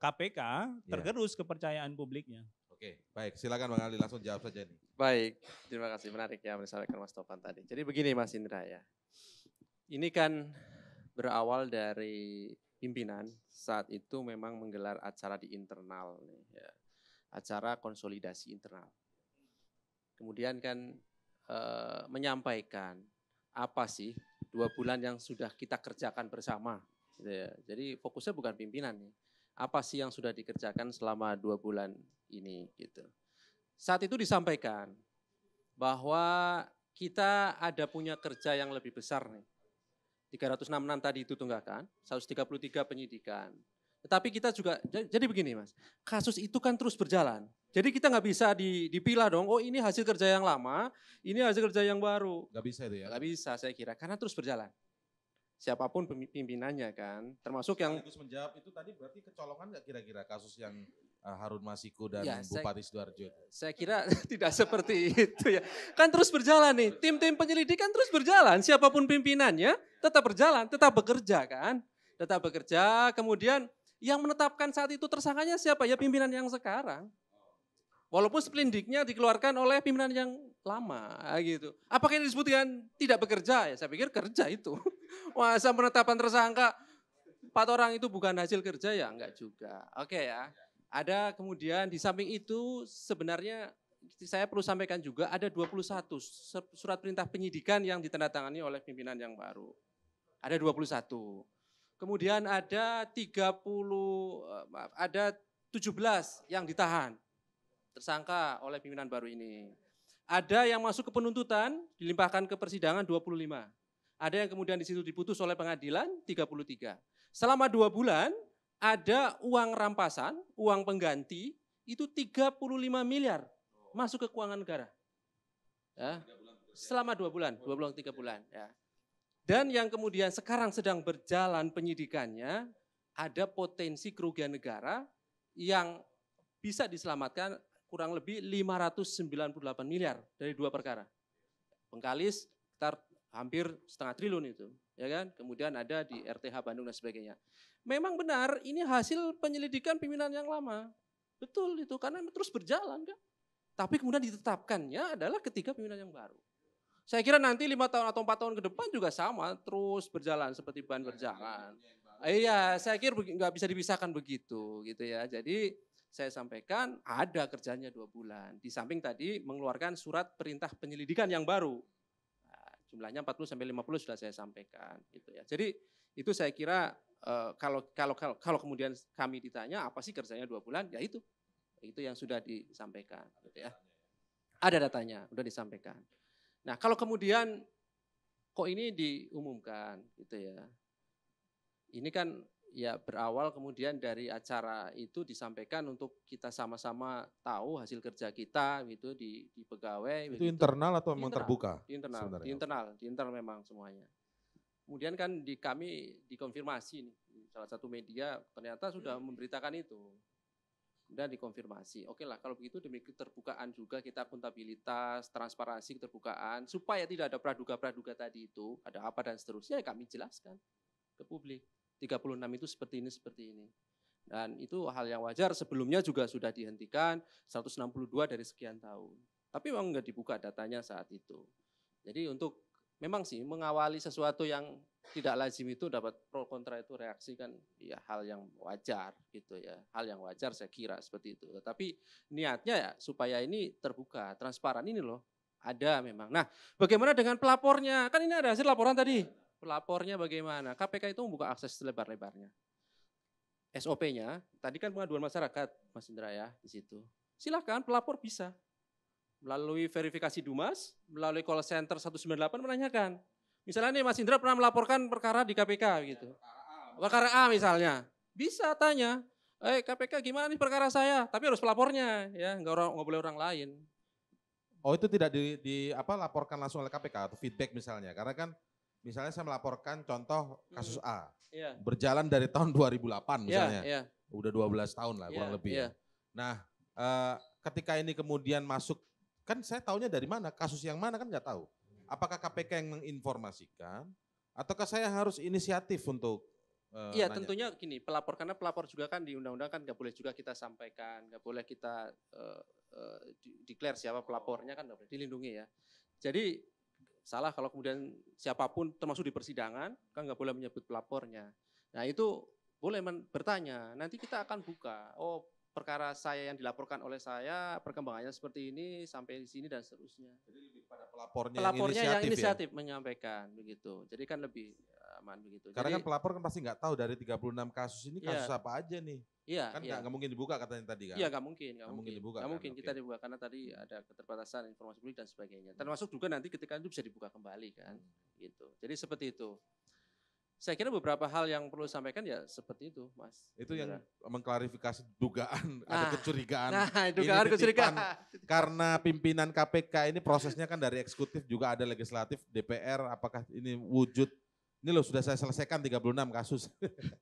KPK eh, ya. tergerus ya. kepercayaan publiknya. Oke, baik. Silakan Bang Ali langsung jawab saja ini. Baik, terima kasih. Menarik ya menyampaikan Mas Topan tadi. Jadi begini Mas Indra ya. Ini kan berawal dari pimpinan saat itu memang menggelar acara di internal ya. acara konsolidasi internal kemudian kan e, menyampaikan apa sih dua bulan yang sudah kita kerjakan bersama gitu ya. jadi fokusnya bukan pimpinan nih apa sih yang sudah dikerjakan selama dua bulan ini gitu saat itu disampaikan bahwa kita ada punya kerja yang lebih besar nih 366 tadi itu tunggakan, 133 penyidikan. Tetapi kita juga, jadi begini mas, kasus itu kan terus berjalan. Jadi kita nggak bisa dipilah dong, oh ini hasil kerja yang lama, ini hasil kerja yang baru. Nggak bisa itu ya? Nggak bisa saya kira, karena terus berjalan siapapun pimpinannya kan, termasuk yang Sekaligus menjawab itu tadi berarti kecolongan nggak kira-kira kasus yang uh, Harun Masiku dan ya, Bupati Sidoarjo? Saya kira tidak seperti itu ya. Kan terus berjalan nih, tim-tim penyelidikan terus berjalan, siapapun pimpinannya tetap berjalan, tetap bekerja kan, tetap bekerja. Kemudian yang menetapkan saat itu tersangkanya siapa ya pimpinan yang sekarang. Walaupun splendidnya dikeluarkan oleh pimpinan yang lama gitu. Apakah ini disebutkan tidak bekerja? Ya saya pikir kerja itu. Masa penetapan tersangka empat orang itu bukan hasil kerja ya? Enggak juga. Oke okay ya. Ada kemudian di samping itu sebenarnya saya perlu sampaikan juga ada 21 surat perintah penyidikan yang ditandatangani oleh pimpinan yang baru. Ada 21. Kemudian ada 30 eh, maaf, ada 17 yang ditahan tersangka oleh pimpinan baru ini. Ada yang masuk ke penuntutan, dilimpahkan ke persidangan 25. Ada yang kemudian di situ diputus oleh pengadilan 33. Selama dua bulan ada uang rampasan, uang pengganti itu 35 miliar masuk ke keuangan negara. Ya. Selama dua bulan, dua bulan tiga bulan. Ya. Dan yang kemudian sekarang sedang berjalan penyidikannya ada potensi kerugian negara yang bisa diselamatkan kurang lebih 598 miliar dari dua perkara. Pengkalis, hampir setengah triliun itu, ya kan? Kemudian ada di RTH Bandung dan sebagainya. Memang benar ini hasil penyelidikan pimpinan yang lama. Betul itu karena terus berjalan kan. Tapi kemudian ditetapkannya adalah ketika pimpinan yang baru. Saya kira nanti lima tahun atau empat tahun ke depan juga sama, terus berjalan seperti ban berjalan. Iya, saya kira nggak bisa dipisahkan begitu, gitu ya. Jadi saya sampaikan ada kerjanya dua bulan. Di samping tadi mengeluarkan surat perintah penyelidikan yang baru jumlahnya 40 sampai 50 sudah saya sampaikan gitu ya. Jadi itu saya kira eh, kalau kalau kalau, kalau kemudian kami ditanya apa sih kerjanya dua bulan ya itu itu yang sudah disampaikan gitu ya. Ada datanya, sudah disampaikan. Nah, kalau kemudian kok ini diumumkan gitu ya. Ini kan ya berawal kemudian dari acara itu disampaikan untuk kita sama-sama tahu hasil kerja kita gitu di, di pegawai. Itu begitu. internal atau memang terbuka? Di internal, di internal, di internal memang semuanya. Kemudian kan di kami dikonfirmasi nih, salah satu media ternyata sudah memberitakan itu. dan dikonfirmasi. Oke lah kalau begitu demi keterbukaan juga kita akuntabilitas, transparansi, keterbukaan supaya tidak ada praduga-praduga tadi itu, ada apa dan seterusnya ya kami jelaskan ke publik. 36 itu seperti ini, seperti ini. Dan itu hal yang wajar, sebelumnya juga sudah dihentikan 162 dari sekian tahun. Tapi memang enggak dibuka datanya saat itu. Jadi untuk memang sih mengawali sesuatu yang tidak lazim itu dapat pro kontra itu reaksi kan ya hal yang wajar gitu ya. Hal yang wajar saya kira seperti itu. Tetapi niatnya ya supaya ini terbuka, transparan ini loh. Ada memang. Nah, bagaimana dengan pelapornya? Kan ini ada hasil laporan tadi pelapornya bagaimana? KPK itu membuka akses selebar-lebarnya. SOP-nya, tadi kan pengaduan masyarakat, Mas Indra ya, di situ. Silahkan pelapor bisa. Melalui verifikasi Dumas, melalui call center 198 menanyakan. Misalnya nih Mas Indra pernah melaporkan perkara di KPK gitu. perkara A misalnya. Bisa tanya, eh KPK gimana nih perkara saya? Tapi harus pelapornya ya, nggak orang enggak boleh orang lain. Oh itu tidak di, di apa laporkan langsung oleh KPK atau feedback misalnya, karena kan misalnya saya melaporkan contoh kasus hmm. A. Yeah. Berjalan dari tahun 2008 iya, misalnya. Yeah, yeah. Udah 12 tahun lah iya, kurang yeah, lebih yeah. Iya. Nah, uh, ketika ini kemudian masuk kan saya tahunya dari mana, kasus yang mana kan nggak tahu. Apakah KPK yang menginformasikan ataukah saya harus inisiatif untuk eh, Iya tentunya gini pelapor karena pelapor juga kan di undang-undang kan nggak boleh juga kita sampaikan nggak boleh kita uh, uh, declare siapa pelapornya kan nggak boleh dilindungi ya. Jadi salah kalau kemudian siapapun termasuk di persidangan kan nggak boleh menyebut pelapornya. Nah itu boleh bertanya. Nanti kita akan buka. Oh perkara saya yang dilaporkan oleh saya perkembangannya seperti ini sampai di sini dan seterusnya. Jadi lebih pada pelapornya, pelapornya yang inisiatif, yang inisiatif ya? menyampaikan begitu. Jadi kan lebih aman begitu. Karena Jadi, kan pelapor kan pasti nggak tahu dari 36 kasus ini iya. kasus yeah. apa aja nih. Iya, kan iya. mungkin dibuka katanya tadi kan? Iya, nggak mungkin, gak, gak mungkin. mungkin dibuka. Gak kan? mungkin kita okay. dibuka karena tadi hmm. ada keterbatasan informasi publik dan sebagainya. Termasuk juga nanti ketika itu bisa dibuka kembali kan, hmm. gitu. Jadi seperti itu. Saya kira beberapa hal yang perlu sampaikan ya seperti itu, Mas. Itu yang ya. mengklarifikasi dugaan nah, ada kecurigaan. Nah, dugaan kecurigaan. Karena pimpinan KPK ini prosesnya kan dari eksekutif juga ada legislatif, DPR. Apakah ini wujud ini loh sudah saya selesaikan 36 kasus.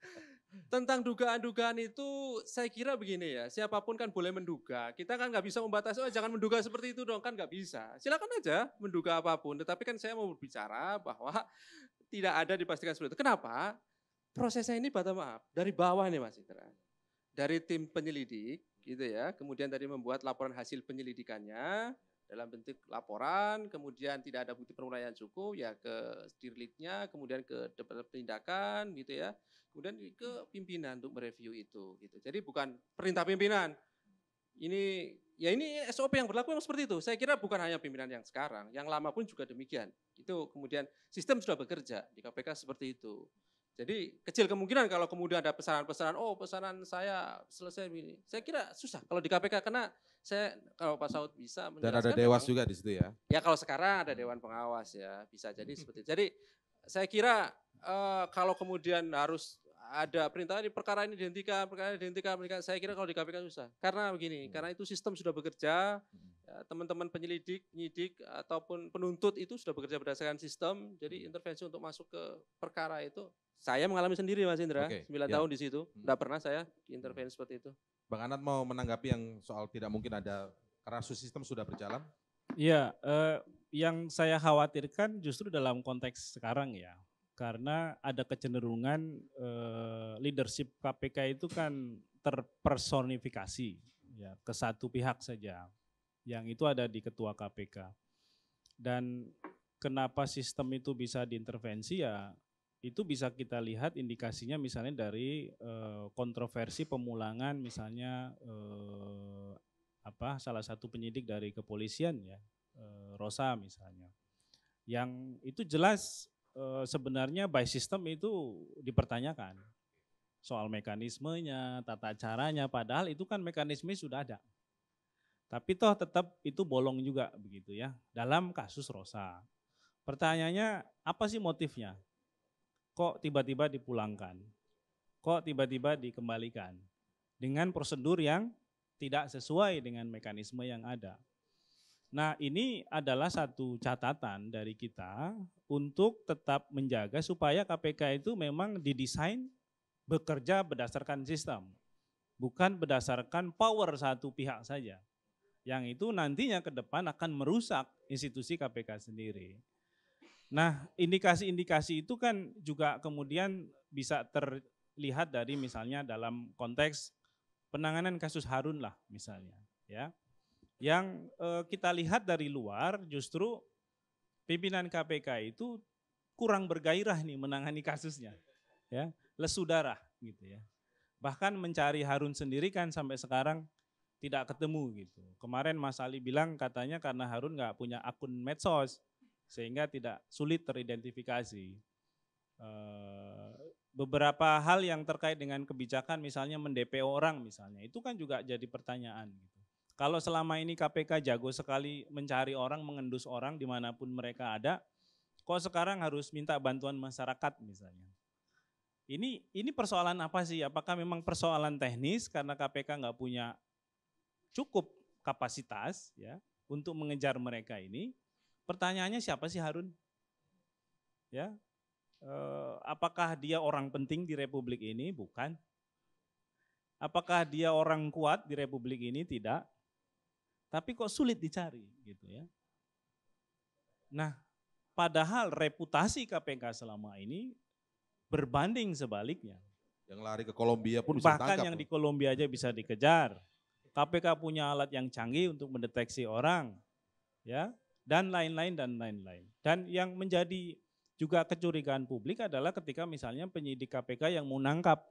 Tentang dugaan-dugaan itu saya kira begini ya, siapapun kan boleh menduga. Kita kan nggak bisa membatasi, oh jangan menduga seperti itu dong, kan nggak bisa. Silakan aja menduga apapun, tetapi kan saya mau berbicara bahwa tidak ada dipastikan seperti itu. Kenapa? Prosesnya ini bottom up, dari bawah nih Mas Indra. Dari tim penyelidik, gitu ya, kemudian tadi membuat laporan hasil penyelidikannya, dalam bentuk laporan, kemudian tidak ada bukti permulaan yang cukup, ya ke dirliknya, kemudian ke tindakan, gitu ya, kemudian ke pimpinan untuk mereview itu gitu. Jadi bukan perintah pimpinan. Ini ya ini SOP yang berlaku memang seperti itu. Saya kira bukan hanya pimpinan yang sekarang, yang lama pun juga demikian. Itu kemudian sistem sudah bekerja di KPK seperti itu. Jadi kecil kemungkinan kalau kemudian ada pesanan-pesanan, oh pesanan saya selesai ini. Saya kira susah kalau di KPK kena. saya kalau Pak Saud bisa Dan ada dewas memang, juga di situ ya? Ya kalau sekarang ada hmm. Dewan Pengawas ya, bisa jadi hmm. seperti itu. Jadi saya kira uh, kalau kemudian harus ada perintah ini perkara ini dihentikan, perkara ini dihentikan, dihentikan. Saya kira kalau di KPK susah. Karena begini, hmm. karena itu sistem sudah bekerja, hmm. Ya, teman-teman penyelidik, penyidik ataupun penuntut itu sudah bekerja berdasarkan sistem. Jadi hmm. intervensi untuk masuk ke perkara itu saya mengalami sendiri Mas Indra, okay, 9 ya. tahun di situ. tidak hmm. pernah saya intervensi hmm. seperti itu. Bang Anat mau menanggapi yang soal tidak mungkin ada kerasus sistem sudah berjalan? Iya, eh, yang saya khawatirkan justru dalam konteks sekarang ya. Karena ada kecenderungan eh, leadership KPK itu kan terpersonifikasi ya ke satu pihak saja yang itu ada di ketua KPK. Dan kenapa sistem itu bisa diintervensi ya itu bisa kita lihat indikasinya misalnya dari eh, kontroversi pemulangan misalnya eh, apa salah satu penyidik dari kepolisian ya eh, Rosa misalnya yang itu jelas eh, sebenarnya by system itu dipertanyakan soal mekanismenya tata caranya padahal itu kan mekanisme sudah ada tapi toh tetap itu bolong juga begitu ya dalam kasus Rosa. Pertanyaannya apa sih motifnya? Kok tiba-tiba dipulangkan? Kok tiba-tiba dikembalikan? Dengan prosedur yang tidak sesuai dengan mekanisme yang ada. Nah, ini adalah satu catatan dari kita untuk tetap menjaga supaya KPK itu memang didesain bekerja berdasarkan sistem, bukan berdasarkan power satu pihak saja yang itu nantinya ke depan akan merusak institusi KPK sendiri. Nah, indikasi-indikasi itu kan juga kemudian bisa terlihat dari misalnya dalam konteks penanganan kasus Harun lah misalnya, ya. Yang e, kita lihat dari luar justru pimpinan KPK itu kurang bergairah nih menangani kasusnya, ya, lesu darah gitu ya. Bahkan mencari Harun sendiri kan sampai sekarang tidak ketemu gitu. Kemarin Mas Ali bilang katanya karena Harun nggak punya akun medsos sehingga tidak sulit teridentifikasi. Eh, beberapa hal yang terkait dengan kebijakan misalnya mendepo orang misalnya itu kan juga jadi pertanyaan. Gitu. Kalau selama ini KPK jago sekali mencari orang, mengendus orang dimanapun mereka ada, kok sekarang harus minta bantuan masyarakat misalnya. Ini ini persoalan apa sih? Apakah memang persoalan teknis karena KPK nggak punya cukup kapasitas ya untuk mengejar mereka ini, pertanyaannya siapa sih Harun? Ya, eh, apakah dia orang penting di republik ini? Bukan. Apakah dia orang kuat di republik ini? Tidak. Tapi kok sulit dicari gitu ya. Nah, padahal reputasi KPK selama ini berbanding sebaliknya. Yang lari ke Kolombia pun bisa Bahkan yang di Kolombia aja bisa dikejar. KPK punya alat yang canggih untuk mendeteksi orang, ya, dan lain-lain dan lain-lain. Dan yang menjadi juga kecurigaan publik adalah ketika misalnya penyidik KPK yang menangkap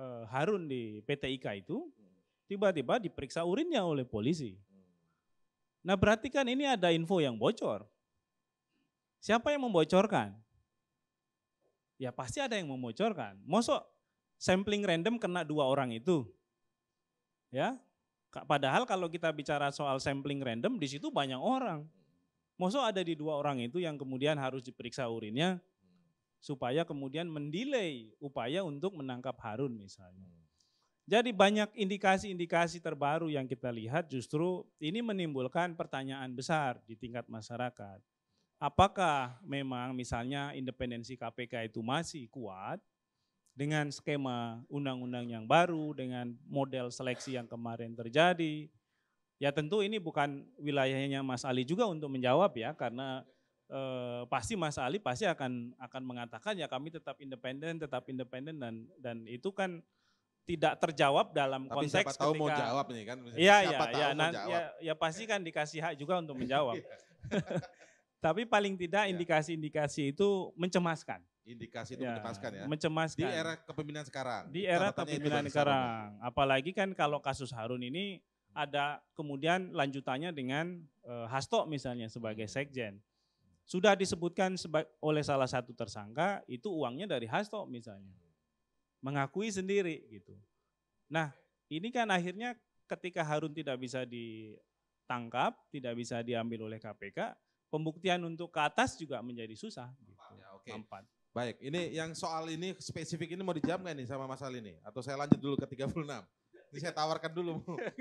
e, Harun di PT IKA itu tiba-tiba diperiksa urinnya oleh polisi. Nah berarti kan ini ada info yang bocor. Siapa yang membocorkan? Ya pasti ada yang membocorkan. Mosok sampling random kena dua orang itu. Ya, Padahal kalau kita bicara soal sampling random, di situ banyak orang. moso ada di dua orang itu yang kemudian harus diperiksa urinnya supaya kemudian mendelay upaya untuk menangkap Harun misalnya. Jadi banyak indikasi-indikasi terbaru yang kita lihat justru ini menimbulkan pertanyaan besar di tingkat masyarakat. Apakah memang misalnya independensi KPK itu masih kuat dengan skema undang-undang yang baru, dengan model seleksi yang kemarin terjadi. Ya tentu ini bukan wilayahnya Mas Ali juga untuk menjawab ya, karena eh, pasti Mas Ali pasti akan akan mengatakan ya kami tetap independen, tetap independen dan dan itu kan tidak terjawab dalam Tapi konteks siapa tahu mau jawab nih kan. Iya iya, iya ya, ya, ya, ya pasti kan dikasih hak juga untuk menjawab. Tapi paling tidak iya. indikasi-indikasi itu mencemaskan indikasi itu ya, mencemaskan ya. Mencemaskan. Di era kepemimpinan sekarang. Di era kepemimpinan sekarang. Apalagi kan kalau kasus Harun ini ada kemudian lanjutannya dengan uh, Hasto misalnya sebagai hmm. sekjen. Sudah disebutkan oleh salah satu tersangka itu uangnya dari Hasto misalnya. Mengakui sendiri gitu. Nah, ini kan akhirnya ketika Harun tidak bisa ditangkap, tidak bisa diambil oleh KPK, pembuktian untuk ke atas juga menjadi susah. Gitu. Ya, okay. Baik, ini yang soal ini spesifik ini mau dijawab gak nih sama Mas Ali ini Atau saya lanjut dulu ke 36? Ini saya tawarkan dulu.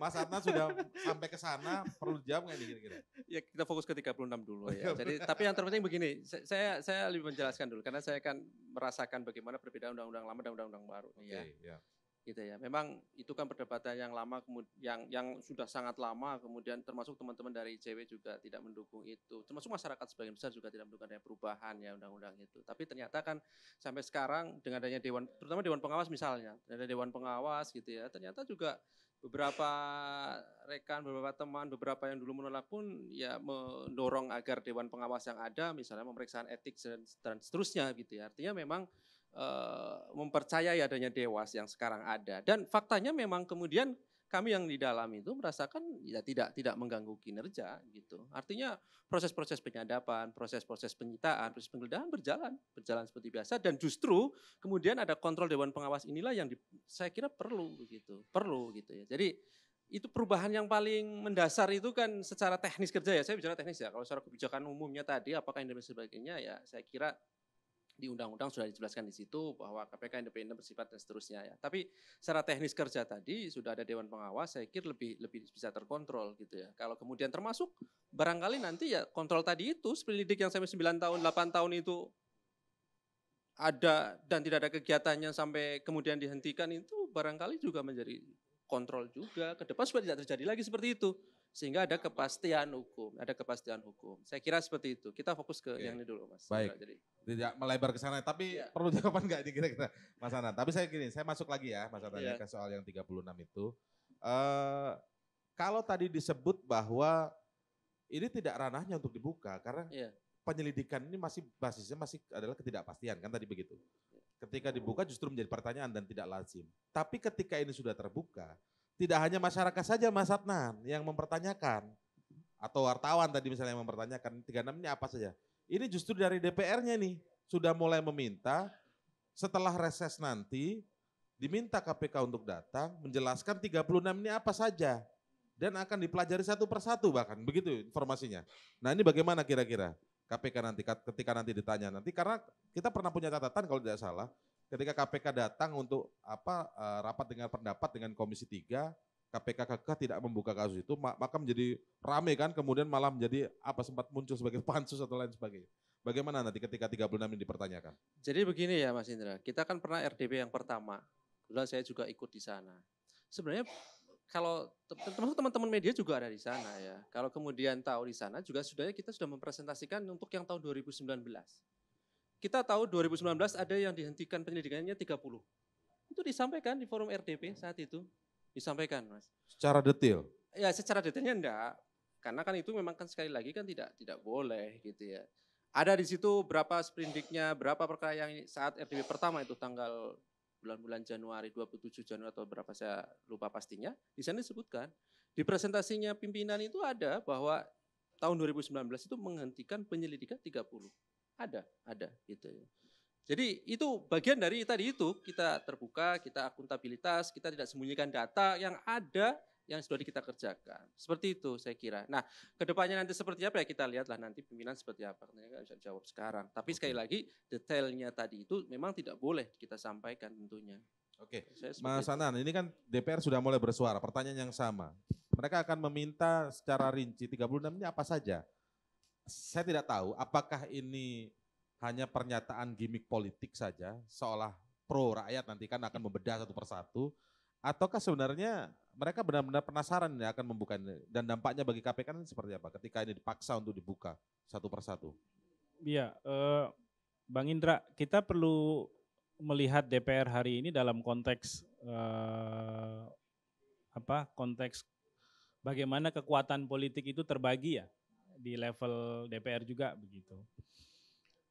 Mas Atna sudah sampai ke sana, perlu jawab gak nih kira-kira? Ya kita fokus ke 36 dulu ya. Jadi tapi yang terpenting begini, saya saya lebih menjelaskan dulu karena saya akan merasakan bagaimana perbedaan undang-undang lama dan undang-undang baru. Okay, ya. Yeah gitu ya. Memang itu kan perdebatan yang lama yang yang sudah sangat lama kemudian termasuk teman-teman dari ICW juga tidak mendukung itu. Termasuk masyarakat sebagian besar juga tidak mendukung adanya perubahan ya undang-undang itu. Tapi ternyata kan sampai sekarang dengan adanya dewan terutama dewan pengawas misalnya, ada dewan pengawas gitu ya. Ternyata juga beberapa rekan, beberapa teman, beberapa yang dulu menolak pun ya mendorong agar dewan pengawas yang ada misalnya pemeriksaan etik dan seterusnya gitu ya. Artinya memang Eh, mempercayai adanya dewas yang sekarang ada. Dan faktanya memang kemudian kami yang di dalam itu merasakan ya tidak tidak mengganggu kinerja gitu. Artinya proses-proses penyadapan, proses-proses penyitaan, proses penggeledahan berjalan, berjalan seperti biasa dan justru kemudian ada kontrol dewan pengawas inilah yang di, saya kira perlu begitu, perlu gitu ya. Jadi itu perubahan yang paling mendasar itu kan secara teknis kerja ya. Saya bicara teknis ya. Kalau secara kebijakan umumnya tadi apakah ini dan sebagainya ya saya kira di undang-undang sudah dijelaskan di situ bahwa KPK independen bersifat dan seterusnya ya. Tapi secara teknis kerja tadi sudah ada dewan pengawas, saya kira lebih lebih bisa terkontrol gitu ya. Kalau kemudian termasuk barangkali nanti ya kontrol tadi itu penyidik yang sampai 9 tahun, 8 tahun itu ada dan tidak ada kegiatannya sampai kemudian dihentikan itu barangkali juga menjadi kontrol juga ke depan supaya tidak terjadi lagi seperti itu sehingga ada kepastian hukum, ada kepastian hukum. Saya kira seperti itu. Kita fokus ke Oke. Iya. yang ini dulu, Mas. Baik. Jadi tidak melebar ke sana, tapi ya. perlu jawaban enggak ini kira-kira, Mas Anan? Tapi saya gini, saya masuk lagi ya, Mas Anan, ya. ke soal yang 36 itu. Eh kalau tadi disebut bahwa ini tidak ranahnya untuk dibuka karena ya. penyelidikan ini masih basisnya masih adalah ketidakpastian kan tadi begitu. Iya. Ketika dibuka justru menjadi pertanyaan dan tidak lazim. Tapi ketika ini sudah terbuka, tidak hanya masyarakat saja Mas Adnan yang mempertanyakan atau wartawan tadi misalnya yang mempertanyakan 36 ini apa saja. Ini justru dari DPR-nya nih sudah mulai meminta setelah reses nanti diminta KPK untuk datang menjelaskan 36 ini apa saja dan akan dipelajari satu persatu bahkan begitu informasinya. Nah ini bagaimana kira-kira KPK nanti ketika nanti ditanya nanti karena kita pernah punya catatan kalau tidak salah ketika KPK datang untuk apa eh, rapat dengan pendapat dengan Komisi 3, KPK kekeh tidak membuka kasus itu, maka menjadi rame kan, kemudian malah menjadi apa sempat muncul sebagai pansus atau lain sebagainya. Bagaimana nanti ketika 36 ini dipertanyakan? Jadi begini ya Mas Indra, kita kan pernah RDP yang pertama, kemudian saya juga ikut di sana. Sebenarnya kalau termasuk teman-teman media juga ada di sana ya. Kalau kemudian tahu di sana juga sudah kita sudah mempresentasikan untuk yang tahun 2019. Kita tahu 2019 ada yang dihentikan penyelidikannya 30. Itu disampaikan di forum RDP saat itu. Disampaikan, Mas. Secara detail? Ya, secara detailnya enggak. Karena kan itu memang kan sekali lagi kan tidak tidak boleh gitu ya. Ada di situ berapa sprindiknya, berapa perkara yang saat RDP pertama itu tanggal bulan-bulan Januari 27 Januari atau berapa saya lupa pastinya. Di sana disebutkan di presentasinya pimpinan itu ada bahwa tahun 2019 itu menghentikan penyelidikan 30. Ada, ada gitu. Jadi itu bagian dari tadi itu kita terbuka, kita akuntabilitas, kita tidak sembunyikan data yang ada yang sudah kita kerjakan. Seperti itu saya kira. Nah, kedepannya nanti seperti apa ya kita lihatlah nanti pimpinan seperti apa. Karena nggak bisa jawab sekarang. Tapi okay. sekali lagi detailnya tadi itu memang tidak boleh kita sampaikan tentunya. Oke, okay. Mas Anan, ini kan DPR sudah mulai bersuara. Pertanyaan yang sama. Mereka akan meminta secara rinci 36 ini apa saja saya tidak tahu apakah ini hanya pernyataan gimmick politik saja, seolah pro rakyat nanti kan akan membedah satu persatu, ataukah sebenarnya mereka benar-benar penasaran ya akan membuka ini dan dampaknya bagi KPK kan seperti apa ketika ini dipaksa untuk dibuka satu persatu? Iya, uh, Bang Indra, kita perlu melihat DPR hari ini dalam konteks uh, apa? Konteks bagaimana kekuatan politik itu terbagi ya di level DPR juga begitu.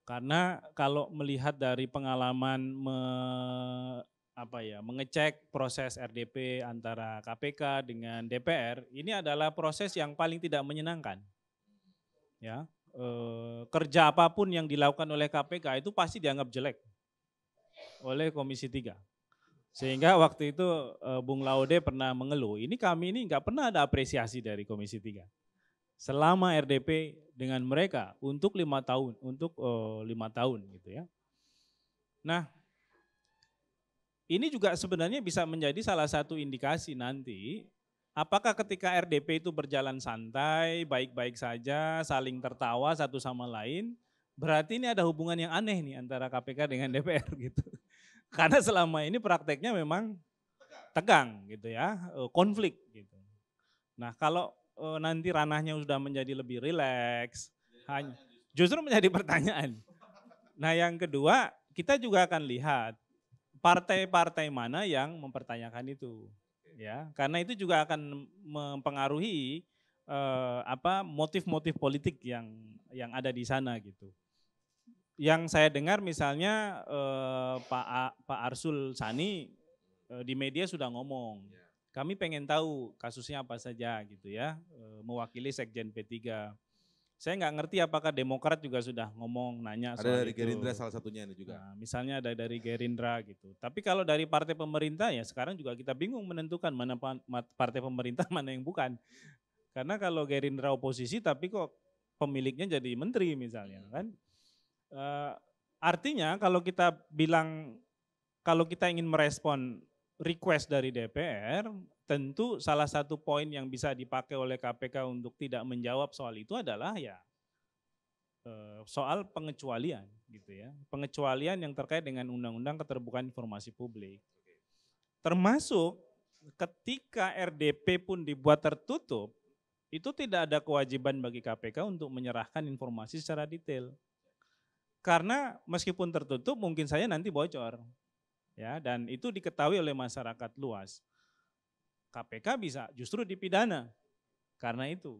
Karena kalau melihat dari pengalaman me, apa ya, mengecek proses RDP antara KPK dengan DPR, ini adalah proses yang paling tidak menyenangkan. Ya, e, kerja apapun yang dilakukan oleh KPK itu pasti dianggap jelek oleh Komisi 3. Sehingga waktu itu eh, Bung Laude pernah mengeluh, ini kami ini nggak pernah ada apresiasi dari Komisi 3 selama RDP dengan mereka untuk lima tahun, untuk uh, lima tahun gitu ya. Nah, ini juga sebenarnya bisa menjadi salah satu indikasi nanti apakah ketika RDP itu berjalan santai, baik-baik saja, saling tertawa satu sama lain, berarti ini ada hubungan yang aneh nih antara KPK dengan DPR gitu. Karena selama ini prakteknya memang tegang gitu ya, eh, konflik gitu. Nah kalau uh, nanti ranahnya sudah menjadi lebih rileks, justru menjadi pertanyaan. Nah, yang kedua, kita juga akan lihat partai-partai mana yang mempertanyakan itu. Ya, karena itu juga akan mempengaruhi uh, apa motif-motif politik yang yang ada di sana gitu yang saya dengar misalnya eh, Pak A, Pak Arsul Sani eh, di media sudah ngomong ya. Kami pengen tahu kasusnya apa saja gitu ya, eh, mewakili Sekjen P3. Saya nggak ngerti apakah Demokrat juga sudah ngomong, nanya ada soal Ada dari Gerindra salah satunya ini juga. Nah, misalnya ada dari Gerindra gitu. Tapi kalau dari partai pemerintah ya sekarang juga kita bingung menentukan mana partai pemerintah, mana yang bukan. Karena kalau Gerindra oposisi tapi kok pemiliknya jadi menteri misalnya hmm. kan. Uh, artinya kalau kita bilang, kalau kita ingin merespon request dari DPR, tentu salah satu poin yang bisa dipakai oleh KPK untuk tidak menjawab soal itu adalah ya eh, soal pengecualian gitu ya. Pengecualian yang terkait dengan undang-undang keterbukaan informasi publik. Termasuk ketika RDP pun dibuat tertutup, itu tidak ada kewajiban bagi KPK untuk menyerahkan informasi secara detail. Karena meskipun tertutup mungkin saya nanti bocor Ya, dan itu diketahui oleh masyarakat luas. KPK bisa justru dipidana karena itu.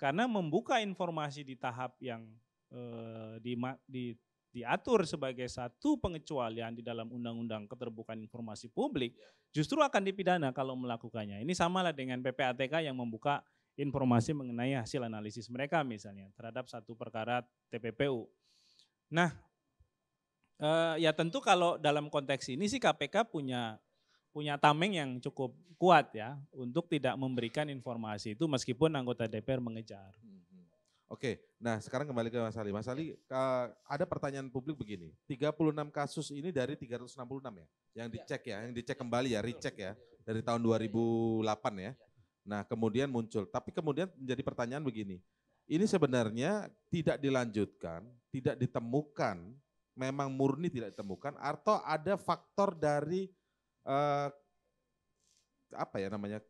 Karena membuka informasi di tahap yang eh, di, di, diatur sebagai satu pengecualian di dalam Undang-Undang Keterbukaan Informasi Publik, ya. justru akan dipidana kalau melakukannya. Ini samalah dengan PPATK yang membuka informasi mengenai hasil analisis mereka misalnya terhadap satu perkara TPPU. Nah, Uh, ya tentu kalau dalam konteks ini sih KPK punya punya tameng yang cukup kuat ya untuk tidak memberikan informasi itu meskipun anggota DPR mengejar. Hmm. Oke, nah sekarang kembali ke Mas Ali. Mas Ali, eh, ada pertanyaan publik begini, 36 kasus ini dari 366 ya, yang iya. dicek ya, yang dicek kembali ya, recheck ya, dari tahun 2008 ya. Nah kemudian muncul, tapi kemudian menjadi pertanyaan begini, ini sebenarnya tidak dilanjutkan, tidak ditemukan memang murni tidak ditemukan atau ada faktor dari uh, apa ya namanya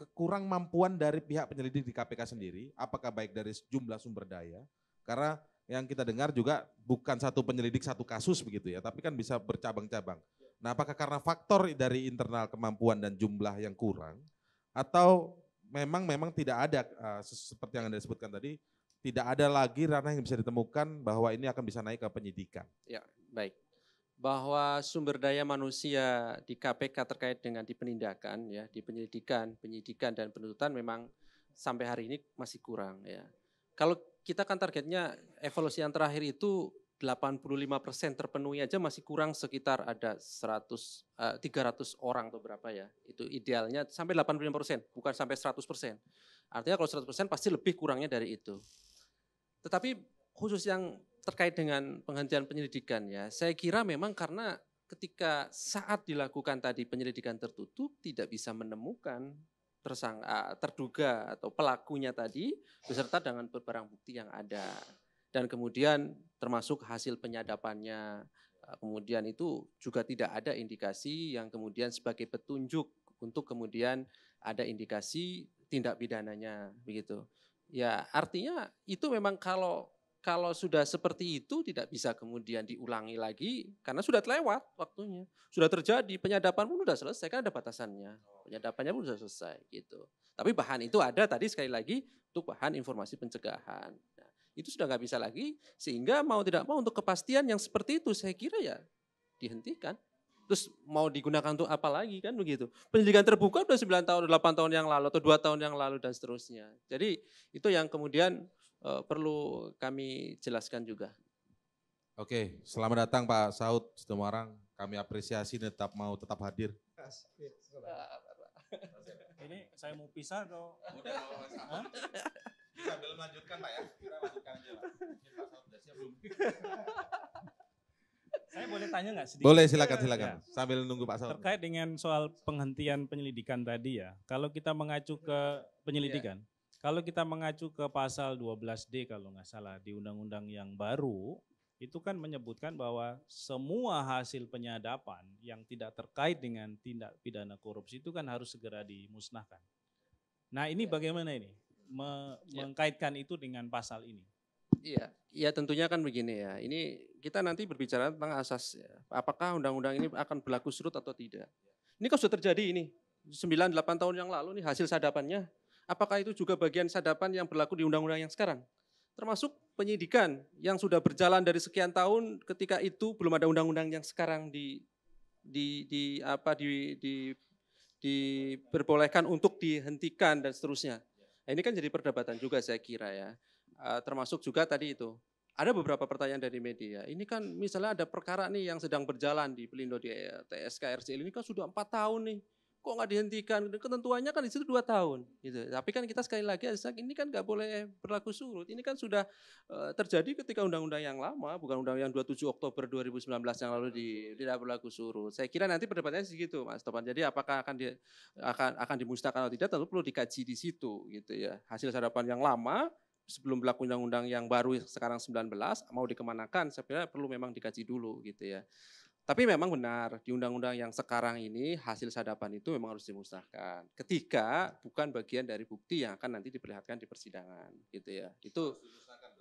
kekurang mampuan dari pihak penyelidik di KPK sendiri, apakah baik dari jumlah sumber daya? Karena yang kita dengar juga bukan satu penyelidik satu kasus begitu ya, tapi kan bisa bercabang-cabang. Nah, apakah karena faktor dari internal kemampuan dan jumlah yang kurang atau memang memang tidak ada uh, seperti yang Anda sebutkan tadi tidak ada lagi ranah yang bisa ditemukan bahwa ini akan bisa naik ke penyidikan. Ya, baik. Bahwa sumber daya manusia di KPK terkait dengan di penindakan ya, di penyelidikan, penyidikan dan penuntutan memang sampai hari ini masih kurang ya. Kalau kita kan targetnya evolusi yang terakhir itu 85% terpenuhi aja masih kurang sekitar ada 100 uh, 300 orang atau berapa ya. Itu idealnya sampai 85%, bukan sampai 100%. Artinya kalau 100% pasti lebih kurangnya dari itu. Tetapi khusus yang terkait dengan penghentian penyelidikan ya, saya kira memang karena ketika saat dilakukan tadi penyelidikan tertutup tidak bisa menemukan tersangka eh, terduga atau pelakunya tadi beserta dengan barang bukti yang ada dan kemudian termasuk hasil penyadapannya. Eh, kemudian itu juga tidak ada indikasi yang kemudian sebagai petunjuk untuk kemudian ada indikasi tindak pidananya begitu. Ya artinya itu memang kalau kalau sudah seperti itu tidak bisa kemudian diulangi lagi karena sudah lewat waktunya. Sudah terjadi, penyadapan pun sudah selesai kan ada batasannya. Penyadapannya pun sudah selesai gitu. Tapi bahan itu ada tadi sekali lagi untuk bahan informasi pencegahan. Itu sudah nggak bisa lagi, sehingga mau tidak mau untuk kepastian yang seperti itu saya kira ya dihentikan. Terus mau digunakan untuk apa lagi kan begitu. penyelidikan terbuka sudah 9 tahun, 8 tahun yang lalu atau 2 tahun yang lalu dan seterusnya. Jadi itu yang kemudian uh, perlu kami jelaskan juga. Oke, selamat datang Pak Saud Semarang. Kami apresiasi tetap mau tetap hadir. Iya, eh, Ini saya mau pisah atau? Sambil melanjutkan Pak ya, kita lanjutkan aja lah. Pak belum? Saya boleh tanya nggak sedikit? Boleh, silakan ya. silakan. Ya. Sambil nunggu Pak Saud. Terkait dengan soal penghentian penyelidikan tadi ya, kalau kita mengacu ke penyelidikan, ya. kalau kita mengacu ke pasal 12D kalau nggak salah di undang-undang yang baru, itu kan menyebutkan bahwa semua hasil penyadapan yang tidak terkait dengan tindak pidana korupsi itu kan harus segera dimusnahkan. Nah ini iya. bagaimana ini? me ya. mengkaitkan itu dengan pasal ini? Iya, ya tentunya kan begini ya. Ini kita nanti berbicara tentang asas ya. Apakah undang-undang ini akan berlaku surut atau tidak? Ini kan sudah terjadi ini. 9 8 tahun yang lalu nih hasil sadapannya. Apakah itu juga bagian sadapan yang berlaku di undang-undang yang sekarang? Termasuk penyidikan yang sudah berjalan dari sekian tahun ketika itu belum ada undang-undang yang sekarang di di di apa di di diperbolehkan untuk dihentikan dan seterusnya. Nah, ini kan jadi perdebatan juga saya kira ya. Eh, termasuk juga tadi itu. Ada beberapa pertanyaan dari media. Ini kan misalnya ada perkara nih yang sedang berjalan di Pelindo di eh, RCL ini kan sudah empat tahun nih kok nggak dihentikan? Ketentuannya kan di situ dua tahun, gitu. Tapi kan kita sekali lagi ini kan nggak boleh eh, berlaku surut. Ini kan sudah eh, terjadi ketika undang-undang yang lama, bukan undang-undang 27 Oktober 2019 yang lalu di, tidak berlaku surut. Saya kira nanti perdebatannya segitu, Mas Topan. Jadi apakah akan di, akan akan dimusnahkan atau tidak tentu perlu dikaji di situ, gitu ya. Hasil sarapan yang lama sebelum berlaku undang-undang yang baru sekarang 19 mau dikemanakan saya kira perlu memang dikaji dulu gitu ya. Tapi memang benar di undang-undang yang sekarang ini hasil sadapan itu memang harus dimusnahkan. Ketika bukan bagian dari bukti yang akan nanti diperlihatkan di persidangan, gitu ya. Itu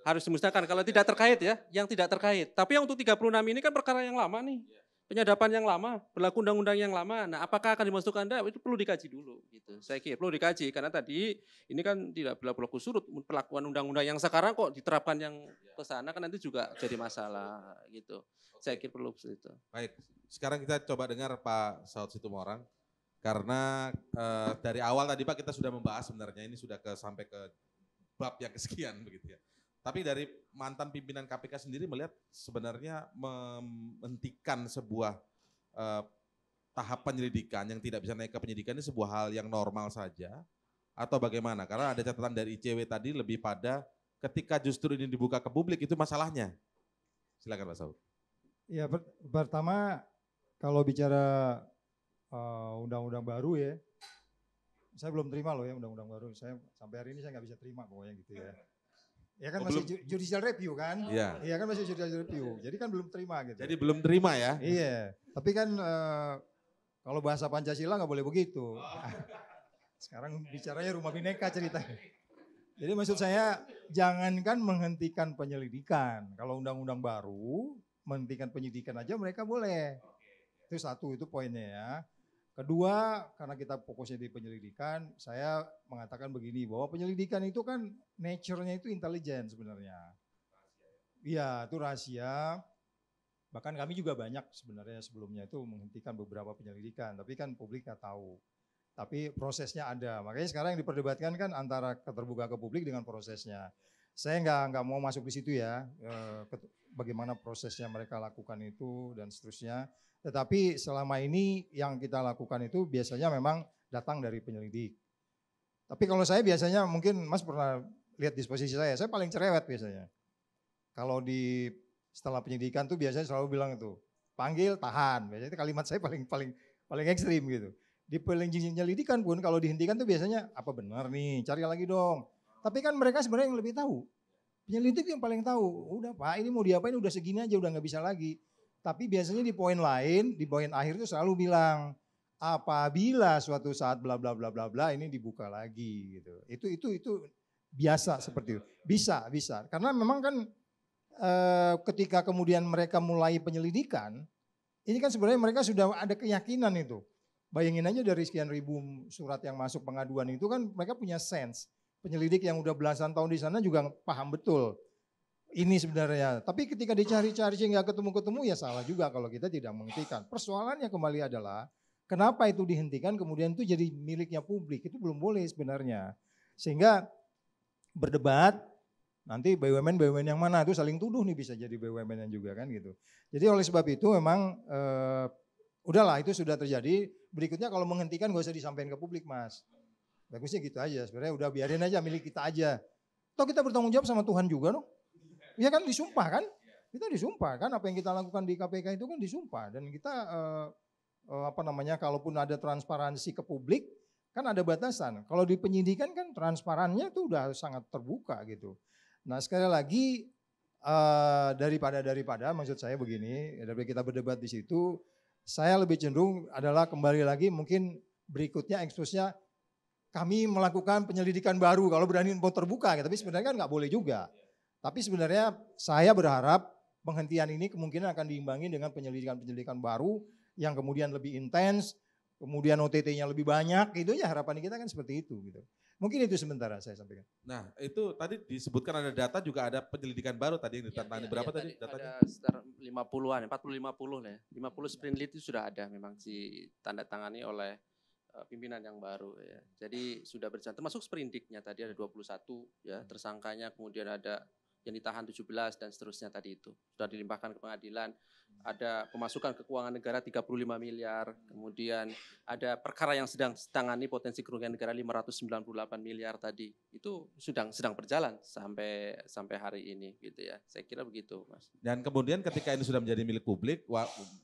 harus dimusnahkan. Kalau tidak terkait ya, yang tidak terkait. Tapi yang untuk 36 ini kan perkara yang lama nih. Ya penyadapan yang lama, berlaku undang-undang yang lama. Nah, apakah akan dimasukkan Anda? Itu perlu dikaji dulu gitu. Saya kira perlu dikaji karena tadi ini kan tidak berlaku surut perlakuan undang-undang yang sekarang kok diterapkan yang ke sana kan nanti juga jadi masalah gitu. Saya kira perlu itu. Baik. Sekarang kita coba dengar Pak Saud Situmorang karena eh, dari awal tadi Pak kita sudah membahas sebenarnya ini sudah ke sampai ke bab yang kesekian begitu ya. Tapi dari mantan pimpinan KPK sendiri melihat sebenarnya menghentikan sebuah uh, tahap penyelidikan yang tidak bisa naik ke penyidikan ini sebuah hal yang normal saja atau bagaimana? Karena ada catatan dari ICW tadi lebih pada ketika justru ini dibuka ke publik itu masalahnya. Silakan Pak Saud. Ya pertama kalau bicara eh, undang-undang uh, baru ya, saya belum terima loh ya undang-undang baru. Saya sampai hari ini saya nggak bisa terima pokoknya gitu ya Ya kan oh, masih belum. judicial review kan? Iya. Iya kan masih judicial review. Jadi kan belum terima gitu. Jadi belum terima ya? Iya. Tapi kan uh, kalau bahasa Pancasila nggak boleh begitu. Oh. Sekarang bicaranya rumah bineka cerita. Jadi maksud saya jangankan menghentikan penyelidikan. Kalau undang-undang baru menghentikan penyelidikan aja mereka boleh. Itu satu itu poinnya ya. Kedua, karena kita fokusnya di penyelidikan, saya mengatakan begini bahwa penyelidikan itu kan nature-nya itu intelijen sebenarnya. Iya, itu rahasia. Bahkan kami juga banyak sebenarnya sebelumnya itu menghentikan beberapa penyelidikan, tapi kan publik nggak tahu. Tapi prosesnya ada. Makanya sekarang yang diperdebatkan kan antara keterbuka ke publik dengan prosesnya. Saya nggak nggak mau masuk di situ ya, eh, bagaimana prosesnya mereka lakukan itu dan seterusnya. Tetapi selama ini yang kita lakukan itu biasanya memang datang dari penyelidik. Tapi kalau saya biasanya mungkin Mas pernah lihat disposisi saya, saya paling cerewet biasanya. Kalau di setelah penyelidikan tuh biasanya selalu bilang itu, panggil tahan. Biasanya itu kalimat saya paling paling paling ekstrim gitu. Di penyelidikan pun kalau dihentikan tuh biasanya apa benar nih, cari lagi dong. Tapi kan mereka sebenarnya yang lebih tahu. Penyelidik yang paling tahu, udah Pak ini mau diapain udah segini aja udah nggak bisa lagi tapi biasanya di poin lain, di poin akhir itu selalu bilang apabila suatu saat bla bla bla bla bla ini dibuka lagi gitu. Itu itu itu biasa seperti itu. Bisa, bisa. Karena memang kan e, ketika kemudian mereka mulai penyelidikan, ini kan sebenarnya mereka sudah ada keyakinan itu. Bayangin aja dari sekian ribu surat yang masuk pengaduan itu kan mereka punya sense. Penyelidik yang udah belasan tahun di sana juga paham betul ini sebenarnya. Tapi ketika dicari-cari nggak ketemu-ketemu ya salah juga kalau kita tidak menghentikan. Persoalannya kembali adalah kenapa itu dihentikan kemudian itu jadi miliknya publik itu belum boleh sebenarnya. Sehingga berdebat nanti BUMN BUMN yang mana itu saling tuduh nih bisa jadi BUMN yang juga kan gitu. Jadi oleh sebab itu memang eh, udahlah itu sudah terjadi. Berikutnya kalau menghentikan gak usah disampaikan ke publik mas. Bagusnya gitu aja sebenarnya udah biarin aja milik kita aja. Tahu kita bertanggung jawab sama Tuhan juga dong. Ya kan disumpah kan? Kita disumpah kan apa yang kita lakukan di KPK itu kan disumpah dan kita eh, eh, apa namanya kalaupun ada transparansi ke publik kan ada batasan. Kalau di penyidikan kan transparannya itu udah sangat terbuka gitu. Nah sekali lagi eh, daripada daripada maksud saya begini daripada kita berdebat di situ saya lebih cenderung adalah kembali lagi mungkin berikutnya eksposnya kami melakukan penyelidikan baru kalau berani mau terbuka tapi sebenarnya kan nggak boleh juga. Tapi sebenarnya saya berharap penghentian ini kemungkinan akan diimbangi dengan penyelidikan-penyelidikan baru yang kemudian lebih intens, kemudian OTT-nya lebih banyak, itu ya harapan kita kan seperti itu gitu. Mungkin itu sementara saya sampaikan. Nah itu tadi disebutkan ada data juga ada penyelidikan baru tadi yang ditantangani. Ya, ya, Berapa ya, tadi, tadi datanya? Ada sekitar 50-an, 40-50 lah ya. 50 iya. sprint lead itu sudah ada memang si tanda tangani oleh e, pimpinan yang baru ya. Jadi sudah berjalan termasuk sprindiknya tadi ada 21 ya hmm. tersangkanya kemudian ada yang ditahan 17 dan seterusnya tadi itu. Sudah dilimpahkan ke pengadilan, ada pemasukan ke keuangan negara 35 miliar, kemudian ada perkara yang sedang ditangani potensi kerugian negara 598 miliar tadi. Itu sedang sedang berjalan sampai sampai hari ini gitu ya. Saya kira begitu, Mas. Dan kemudian ketika ini sudah menjadi milik publik,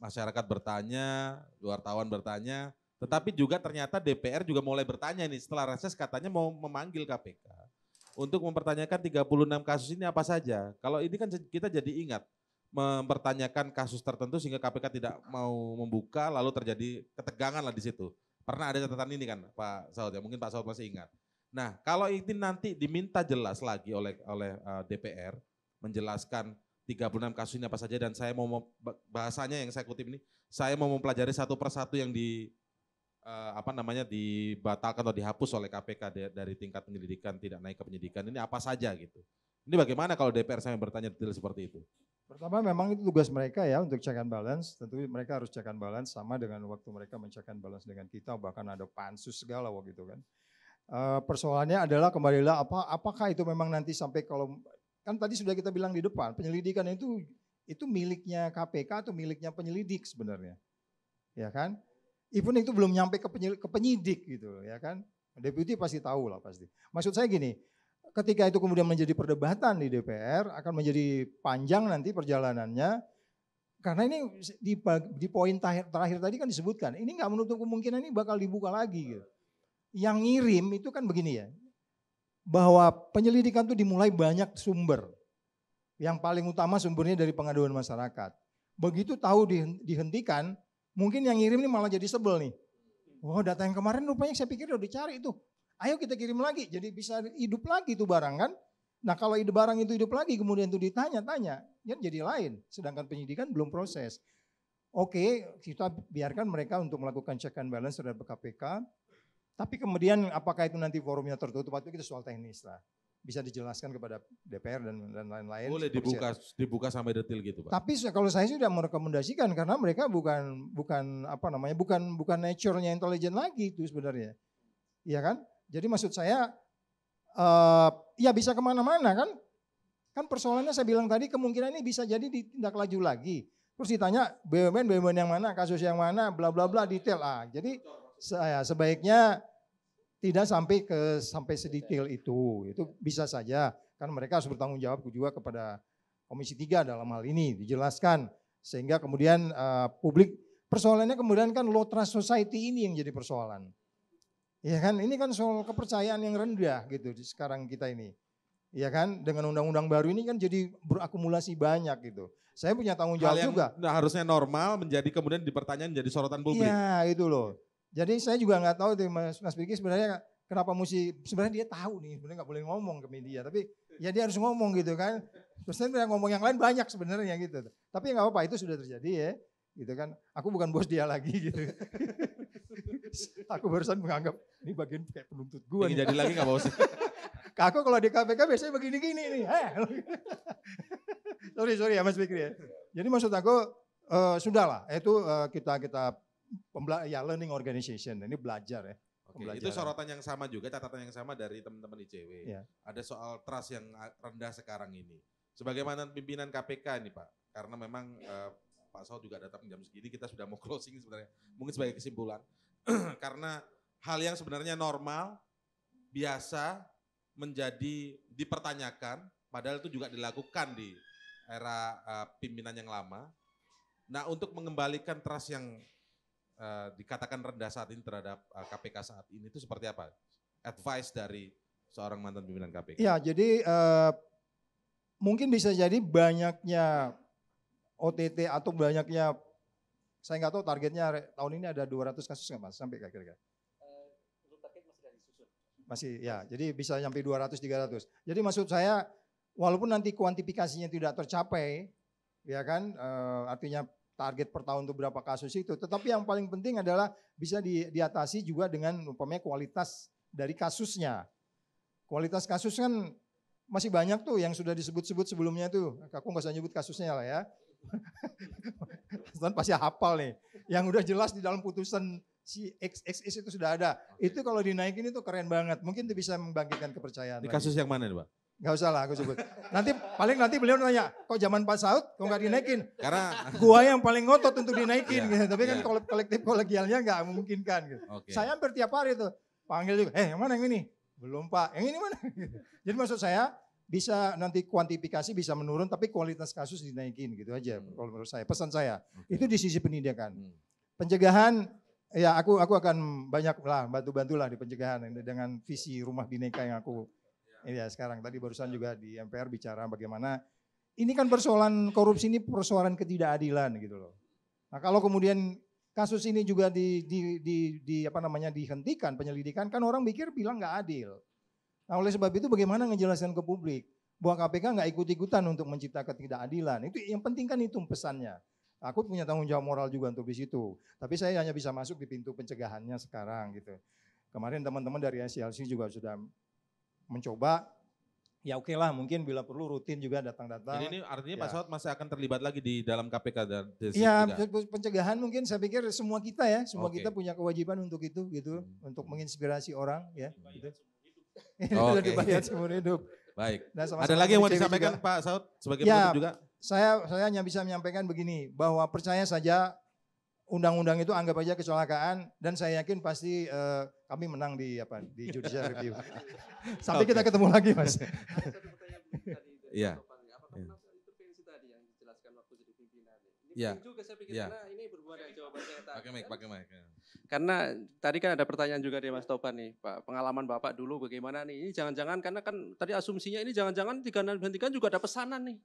masyarakat bertanya, wartawan bertanya, tetapi juga ternyata DPR juga mulai bertanya nih setelah reses katanya mau memanggil KPK untuk mempertanyakan 36 kasus ini apa saja. Kalau ini kan kita jadi ingat mempertanyakan kasus tertentu sehingga KPK tidak mau membuka lalu terjadi ketegangan lah di situ. Pernah ada catatan ini kan Pak Saud ya, mungkin Pak Saud masih ingat. Nah, kalau ini nanti diminta jelas lagi oleh oleh uh, eh, DPR menjelaskan 36 kasus ini apa saja dan saya mau bahasanya yang saya kutip ini, saya mau mempelajari satu persatu yang di uh, apa namanya dibatalkan atau dihapus oleh KPK dari tingkat penyelidikan tidak naik ke penyidikan ini apa saja gitu. Ini bagaimana kalau DPR saya bertanya detail seperti itu? Pertama memang itu tugas mereka ya untuk check and balance. Tentu mereka harus check and balance sama dengan waktu mereka mencheck and balance dengan kita bahkan ada pansus segala waktu itu kan. Uh, persoalannya adalah kembalilah apa apakah itu memang nanti sampai kalau kan tadi sudah kita bilang di depan penyelidikan itu itu miliknya KPK atau miliknya penyelidik sebenarnya. Ya kan? even itu belum nyampe ke, penyidik, ke penyidik gitu ya kan. Deputi pasti tahu lah pasti. Maksud saya gini, ketika itu kemudian menjadi perdebatan di DPR akan menjadi panjang nanti perjalanannya. Karena ini di, di poin terakhir, terakhir tadi kan disebutkan, ini nggak menutup kemungkinan ini bakal dibuka lagi. Gitu. Yang ngirim itu kan begini ya, bahwa penyelidikan itu dimulai banyak sumber. Yang paling utama sumbernya dari pengaduan masyarakat. Begitu tahu dihentikan, Mungkin yang ngirim ini malah jadi sebel nih. Wow, data yang kemarin rupanya saya pikir udah dicari itu. Ayo kita kirim lagi. Jadi bisa hidup lagi itu barang kan. Nah kalau ide barang itu hidup lagi kemudian itu ditanya-tanya, ya kan jadi lain. Sedangkan penyidikan belum proses. Oke, kita biarkan mereka untuk melakukan check and balance terhadap KPK. Tapi kemudian apakah itu nanti forumnya tertutup atau kita soal teknis lah bisa dijelaskan kepada DPR dan lain-lain. Boleh dibuka siapa. dibuka sampai detail gitu, Pak. Tapi kalau saya sudah merekomendasikan karena mereka bukan bukan apa namanya bukan bukan nature-nya intelijen lagi itu sebenarnya. Iya kan? Jadi maksud saya uh, ya bisa kemana-mana kan? Kan persoalannya saya bilang tadi kemungkinan ini bisa jadi ditindak laju lagi. Terus ditanya BUMN BUMN yang mana, kasus yang mana, bla bla bla detail ah. Jadi saya sebaiknya tidak sampai ke sampai sedetail itu. Itu ya. bisa saja kan mereka harus bertanggung jawab juga kepada Komisi 3 dalam hal ini dijelaskan sehingga kemudian uh, publik persoalannya kemudian kan low trust society ini yang jadi persoalan. Ya kan ini kan soal kepercayaan yang rendah gitu di sekarang kita ini. Ya kan dengan undang-undang baru ini kan jadi berakumulasi banyak gitu. Saya punya tanggung jawab juga. harusnya normal menjadi kemudian dipertanyakan menjadi sorotan publik. Iya, itu loh. Jadi saya juga nggak tahu itu Mas, Mas Biki sebenarnya kenapa mesti sebenarnya dia tahu nih sebenarnya nggak boleh ngomong ke media tapi ya dia harus ngomong gitu kan. Terus dia ngomong yang lain banyak sebenarnya gitu. Tapi nggak apa-apa itu sudah terjadi ya gitu kan. Aku bukan bos dia lagi gitu. aku barusan menganggap ini bagian kayak penuntut gua ini Jadi lagi nggak mau sih. Aku kalau di KPK biasanya begini-gini nih. Eh. sorry sorry ya Mas Fikri ya. Jadi maksud aku uh, sudahlah itu uh, kita kita pembela ya learning organization. Ini belajar ya. Oke, itu sorotan yang sama juga, catatan yang sama dari teman-teman ICW. Ya. Ada soal trust yang rendah sekarang ini. Sebagai mantan pimpinan KPK ini Pak, karena memang uh, Pak Saul juga datang jam segini, kita sudah mau closing sebenarnya. Mungkin sebagai kesimpulan, karena hal yang sebenarnya normal, biasa, menjadi dipertanyakan, padahal itu juga dilakukan di era uh, pimpinan yang lama. Nah untuk mengembalikan trust yang Eh, dikatakan rendah saat ini terhadap uh, eh, KPK saat ini itu seperti apa? Advice dari seorang mantan pimpinan KPK. Ya, jadi uh, mungkin bisa jadi banyaknya OTT atau banyaknya saya nggak tahu targetnya tahun ini ada 200 kasus nggak mas sampai kira-kira? masih ya jadi bisa sampai 200 300. Jadi maksud saya walaupun nanti kuantifikasinya tidak tercapai ya kan uh, artinya target per tahun itu berapa kasus itu. Tetapi yang paling penting adalah bisa di, diatasi juga dengan umpamanya kualitas dari kasusnya. Kualitas kasus kan masih banyak tuh yang sudah disebut-sebut sebelumnya tuh. Aku nggak usah nyebut kasusnya lah ya. Tuan pasti hafal nih. Yang udah jelas di dalam putusan si XXX itu sudah ada. Itu kalau dinaikin itu keren banget. Mungkin itu bisa membangkitkan kepercayaan. Di kasus lagi. yang mana nih Pak? Gak usah lah aku sebut. Nanti paling nanti beliau nanya, kok zaman Pak Saud kok nggak dinaikin? Karena gua yang paling ngotot untuk dinaikin. Yeah, gitu. Tapi yeah. kan iya. kolektif kolegialnya nggak memungkinkan. Gitu. Okay. Saya hampir tiap hari tuh panggil juga, eh yang mana yang ini? Belum Pak, yang ini mana? Jadi maksud saya bisa nanti kuantifikasi bisa menurun tapi kualitas kasus dinaikin gitu aja hmm. kalau menurut saya. Pesan saya okay. itu di sisi pendidikan Hmm. Pencegahan ya aku aku akan banyak lah bantu-bantulah di pencegahan dengan visi rumah bineka yang aku Iya, sekarang tadi barusan juga di MPR bicara bagaimana ini kan persoalan korupsi ini persoalan ketidakadilan gitu loh. Nah kalau kemudian kasus ini juga di, di, di, di apa namanya dihentikan penyelidikan kan orang pikir bilang nggak adil. Nah oleh sebab itu bagaimana ngejelasin ke publik bahwa KPK nggak ikut-ikutan untuk mencipta ketidakadilan. Itu yang penting kan itu pesannya. Aku punya tanggung jawab moral juga untuk di situ. Tapi saya hanya bisa masuk di pintu pencegahannya sekarang gitu. Kemarin teman-teman dari SCLC juga sudah mencoba ya oke lah mungkin bila perlu rutin juga datang-datang. Jadi ini artinya ya. Pak Saud masih akan terlibat lagi di dalam KPK dan Iya, pencegahan mungkin saya pikir semua kita ya, semua okay. kita punya kewajiban untuk itu gitu, hmm. untuk menginspirasi orang ya. Dibayar gitu. okay. seumur hidup. Baik. Nah, sama -sama Ada lagi yang mau disampaikan juga. Pak Saud sebagai ya, juga? Saya saya hanya bisa menyampaikan begini bahwa percaya saja undang-undang itu anggap aja kecelakaan dan saya yakin pasti uh, kami menang di apa di judicial review. Sampai okay. kita ketemu lagi, Mas. Iya. Ya. Juga saya pikir ya. karena ini berhubungan dengan jawaban saya tadi. Pakai mic, kan? pakai mic. Ya. Karena tadi kan ada pertanyaan juga dari Mas Topan nih, Pak. Pengalaman Bapak dulu bagaimana nih? Ini jangan-jangan karena kan tadi asumsinya ini jangan-jangan tiga dan juga ada pesanan nih.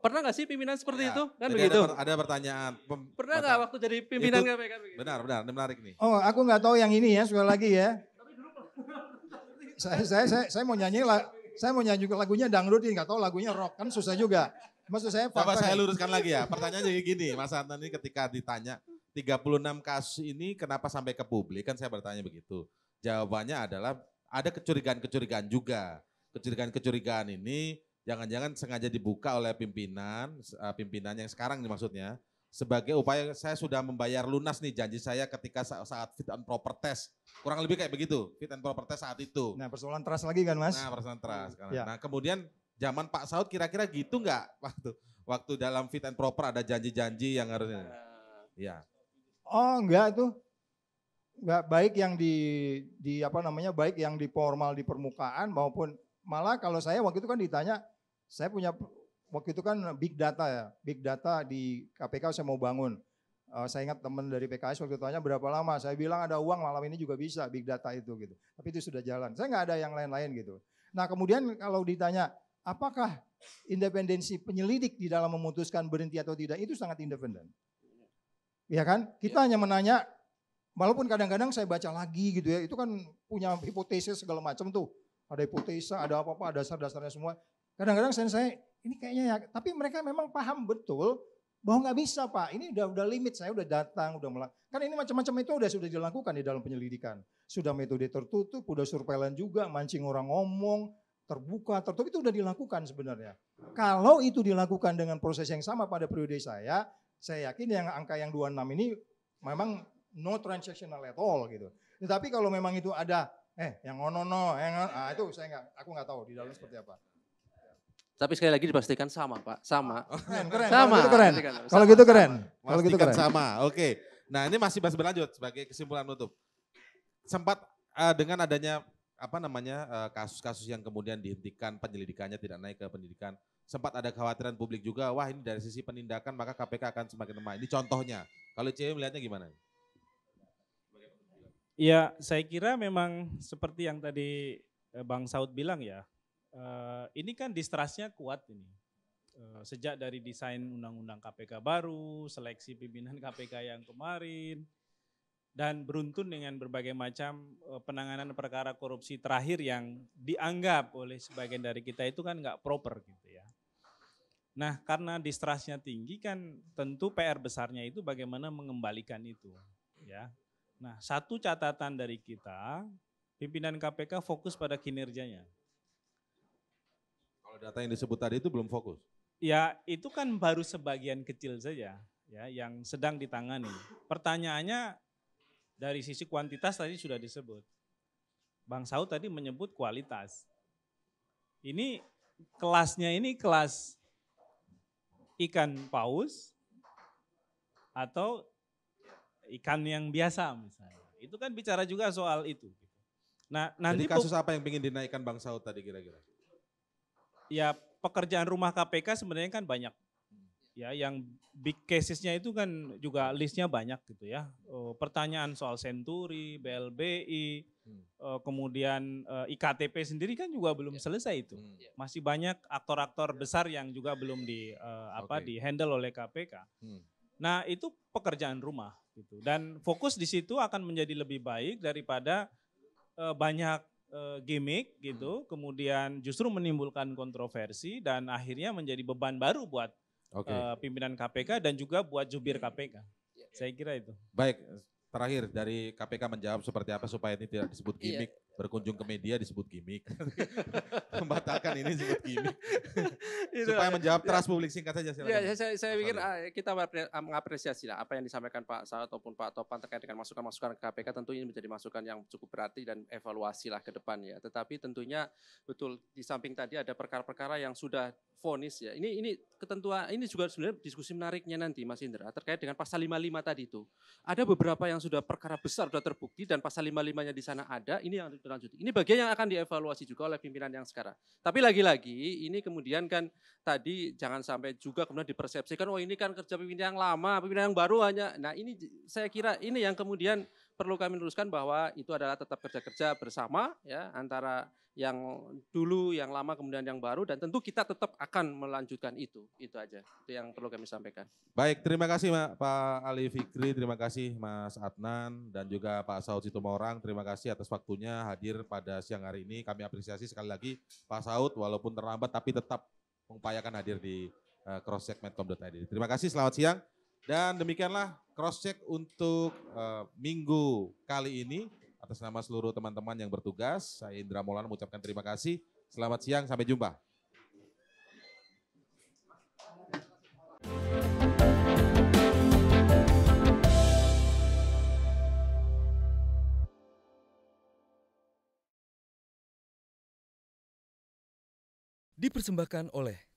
Pernah nggak sih pimpinan seperti ya. itu? Kan jadi begitu. Ada, per, ada pertanyaan. Pem, Pernah nggak waktu jadi pimpinan itu, KPK? Begitu? Benar, benar, ini menarik nih. Oh, aku nggak tahu yang ini ya, sekali lagi ya. saya, saya, saya, saya mau nyanyi lah. Saya mau nyanyi juga lagunya dangdut, ini nggak tahu lagunya rock kan susah juga. Maksud saya Coba saya luruskan lagi ya. Pertanyaan jadi gini, Mas Anton ini ketika ditanya 36 kasus ini kenapa sampai ke publik? Kan saya bertanya begitu. Jawabannya adalah ada kecurigaan-kecurigaan juga. Kecurigaan-kecurigaan ini jangan-jangan sengaja dibuka oleh pimpinan, eh, pimpinan yang sekarang nih maksudnya, sebagai upaya saya sudah membayar lunas nih janji saya ketika saat fit and proper test. Kurang lebih kayak begitu, fit and proper test saat itu. Nah persoalan trust lagi kan mas? Nah persoalan trust. Kan. Ya. Nah kemudian zaman Pak Saud kira-kira gitu nggak waktu waktu dalam fit and proper ada janji-janji yang harusnya? Uh, ya. Oh enggak tuh. Enggak baik yang di di apa namanya baik yang di formal di permukaan maupun malah kalau saya waktu itu kan ditanya saya punya waktu itu kan big data ya, big data di KPK saya mau bangun. Uh, saya ingat teman dari PKS waktu itu tanya berapa lama, saya bilang ada uang malam ini juga bisa big data itu gitu. Tapi itu sudah jalan. Saya nggak ada yang lain-lain gitu. Nah kemudian kalau ditanya apakah independensi penyelidik di dalam memutuskan berhenti atau tidak itu sangat independen. Ya kan? Kita iya. hanya menanya walaupun kadang-kadang saya baca lagi gitu ya, itu kan punya hipotesis segala macam tuh. Ada hipotesa, ada apa-apa, ada dasar-dasarnya semua. Kadang-kadang saya, saya ini kayaknya ya, tapi mereka memang paham betul bahwa nggak bisa Pak, ini udah udah limit saya udah datang, udah melak. Kan ini macam-macam itu udah sudah dilakukan di dalam penyelidikan. Sudah metode tertutup, udah surveillance juga, mancing orang ngomong, terbuka, tertutup itu udah dilakukan sebenarnya. Kalau itu dilakukan dengan proses yang sama pada periode saya, saya yakin yang angka yang 26 ini memang no transactional at all gitu. Tetapi kalau memang itu ada eh yang ono no, yang ono, ah, itu saya nggak, aku nggak tahu di dalam seperti apa. Tapi sekali lagi dipastikan sama, Pak. Sama. Oh, keren, keren. Sama. Kalau gitu keren. Kalau gitu keren. Kalau gitu keren. Sama. Oke. Nah, ini masih bahas berlanjut sebagai kesimpulan nutup. Sempat uh, dengan adanya apa namanya kasus eh, kasus-kasus yang kemudian dihentikan penyelidikannya tidak naik ke pendidikan sempat ada kekhawatiran publik juga wah ini dari sisi penindakan maka KPK akan semakin lemah ini contohnya kalau CW melihatnya gimana? Ya saya kira memang seperti yang tadi eh, Bang Saud bilang ya uh, ini kan distrasnya kuat ini. Uh, sejak dari desain undang-undang KPK baru, seleksi pimpinan KPK yang kemarin, dan beruntun dengan berbagai macam eh, penanganan perkara korupsi terakhir yang dianggap oleh sebagian dari kita itu kan nggak proper gitu ya. Nah karena distrustnya tinggi kan tentu PR besarnya itu bagaimana mengembalikan itu ya. Nah satu catatan dari kita pimpinan KPK fokus pada kinerjanya data yang disebut tadi itu belum fokus? Ya itu kan baru sebagian kecil saja ya yang sedang ditangani. Pertanyaannya dari sisi kuantitas tadi sudah disebut. Bang Saud tadi menyebut kualitas. Ini kelasnya ini kelas ikan paus atau ikan yang biasa misalnya. Itu kan bicara juga soal itu. Gitu. Nah, nanti Jadi kasus apa yang ingin dinaikkan Bang Saud tadi kira-kira? ya pekerjaan rumah KPK sebenarnya kan banyak. Ya, yang big casesnya itu kan juga listnya banyak gitu ya. Uh, pertanyaan soal Senturi, BLBI, uh, hmm. oh, kemudian uh, eh, IKTP sendiri kan juga belum yeah. selesai itu. Hmm, yeah. Masih banyak aktor-aktor ya. besar yang juga belum di uh, apa di handle oleh KPK. Hmm. Nah, itu pekerjaan rumah gitu. Dan fokus di situ akan menjadi lebih baik daripada uh, banyak Eh, gimmick gitu, hmm. kemudian justru menimbulkan kontroversi dan akhirnya menjadi beban baru buat okay. uh, eh, pimpinan KPK dan juga buat jubir KPK. Hmm. Ya, ya. Saya kira itu. Baik, terakhir dari KPK menjawab seperti apa supaya ini tidak disebut iya. gimmick berkunjung ke media disebut gimmick. Membatalkan ini disebut gimmick. Supaya menjawab teras ya. publik singkat saja silakan. Ya, saya, saya, pikir ah, kita ah, mengapresiasi lah apa yang disampaikan Pak Sal ataupun Pak Topan terkait dengan masukan-masukan KPK tentu ini menjadi masukan yang cukup berarti dan evaluasi lah ke depan ya. Tetapi tentunya betul di samping tadi ada perkara-perkara yang sudah vonis ya. Ini ini ketentuan ini juga sebenarnya diskusi menariknya nanti Mas Indra terkait dengan pasal 55 tadi itu. Ada beberapa yang sudah perkara besar sudah terbukti dan pasal 55-nya di sana ada, ini yang ini bagian yang akan dievaluasi juga oleh pimpinan yang sekarang. Tapi lagi-lagi ini kemudian kan tadi jangan sampai juga kemudian dipersepsikan oh ini kan kerja pimpinan yang lama, pimpinan yang baru hanya. Nah ini saya kira ini yang kemudian perlu kami luruskan bahwa itu adalah tetap kerja-kerja bersama ya antara yang dulu, yang lama, kemudian yang baru dan tentu kita tetap akan melanjutkan itu. Itu aja. Itu yang perlu kami sampaikan. Baik, terima kasih Pak Ali Fikri, terima kasih Mas Adnan dan juga Pak Saud Situmorang. Terima kasih atas waktunya hadir pada siang hari ini. Kami apresiasi sekali lagi Pak Saud walaupun terlambat tapi tetap mengupayakan hadir di uh, eh, crosscheckmentom.id. Terima kasih, selamat siang. Dan demikianlah cross check untuk uh, minggu kali ini atas nama seluruh teman-teman yang bertugas. Saya Indra Maulana mengucapkan terima kasih. Selamat siang, sampai jumpa. Dipersembahkan oleh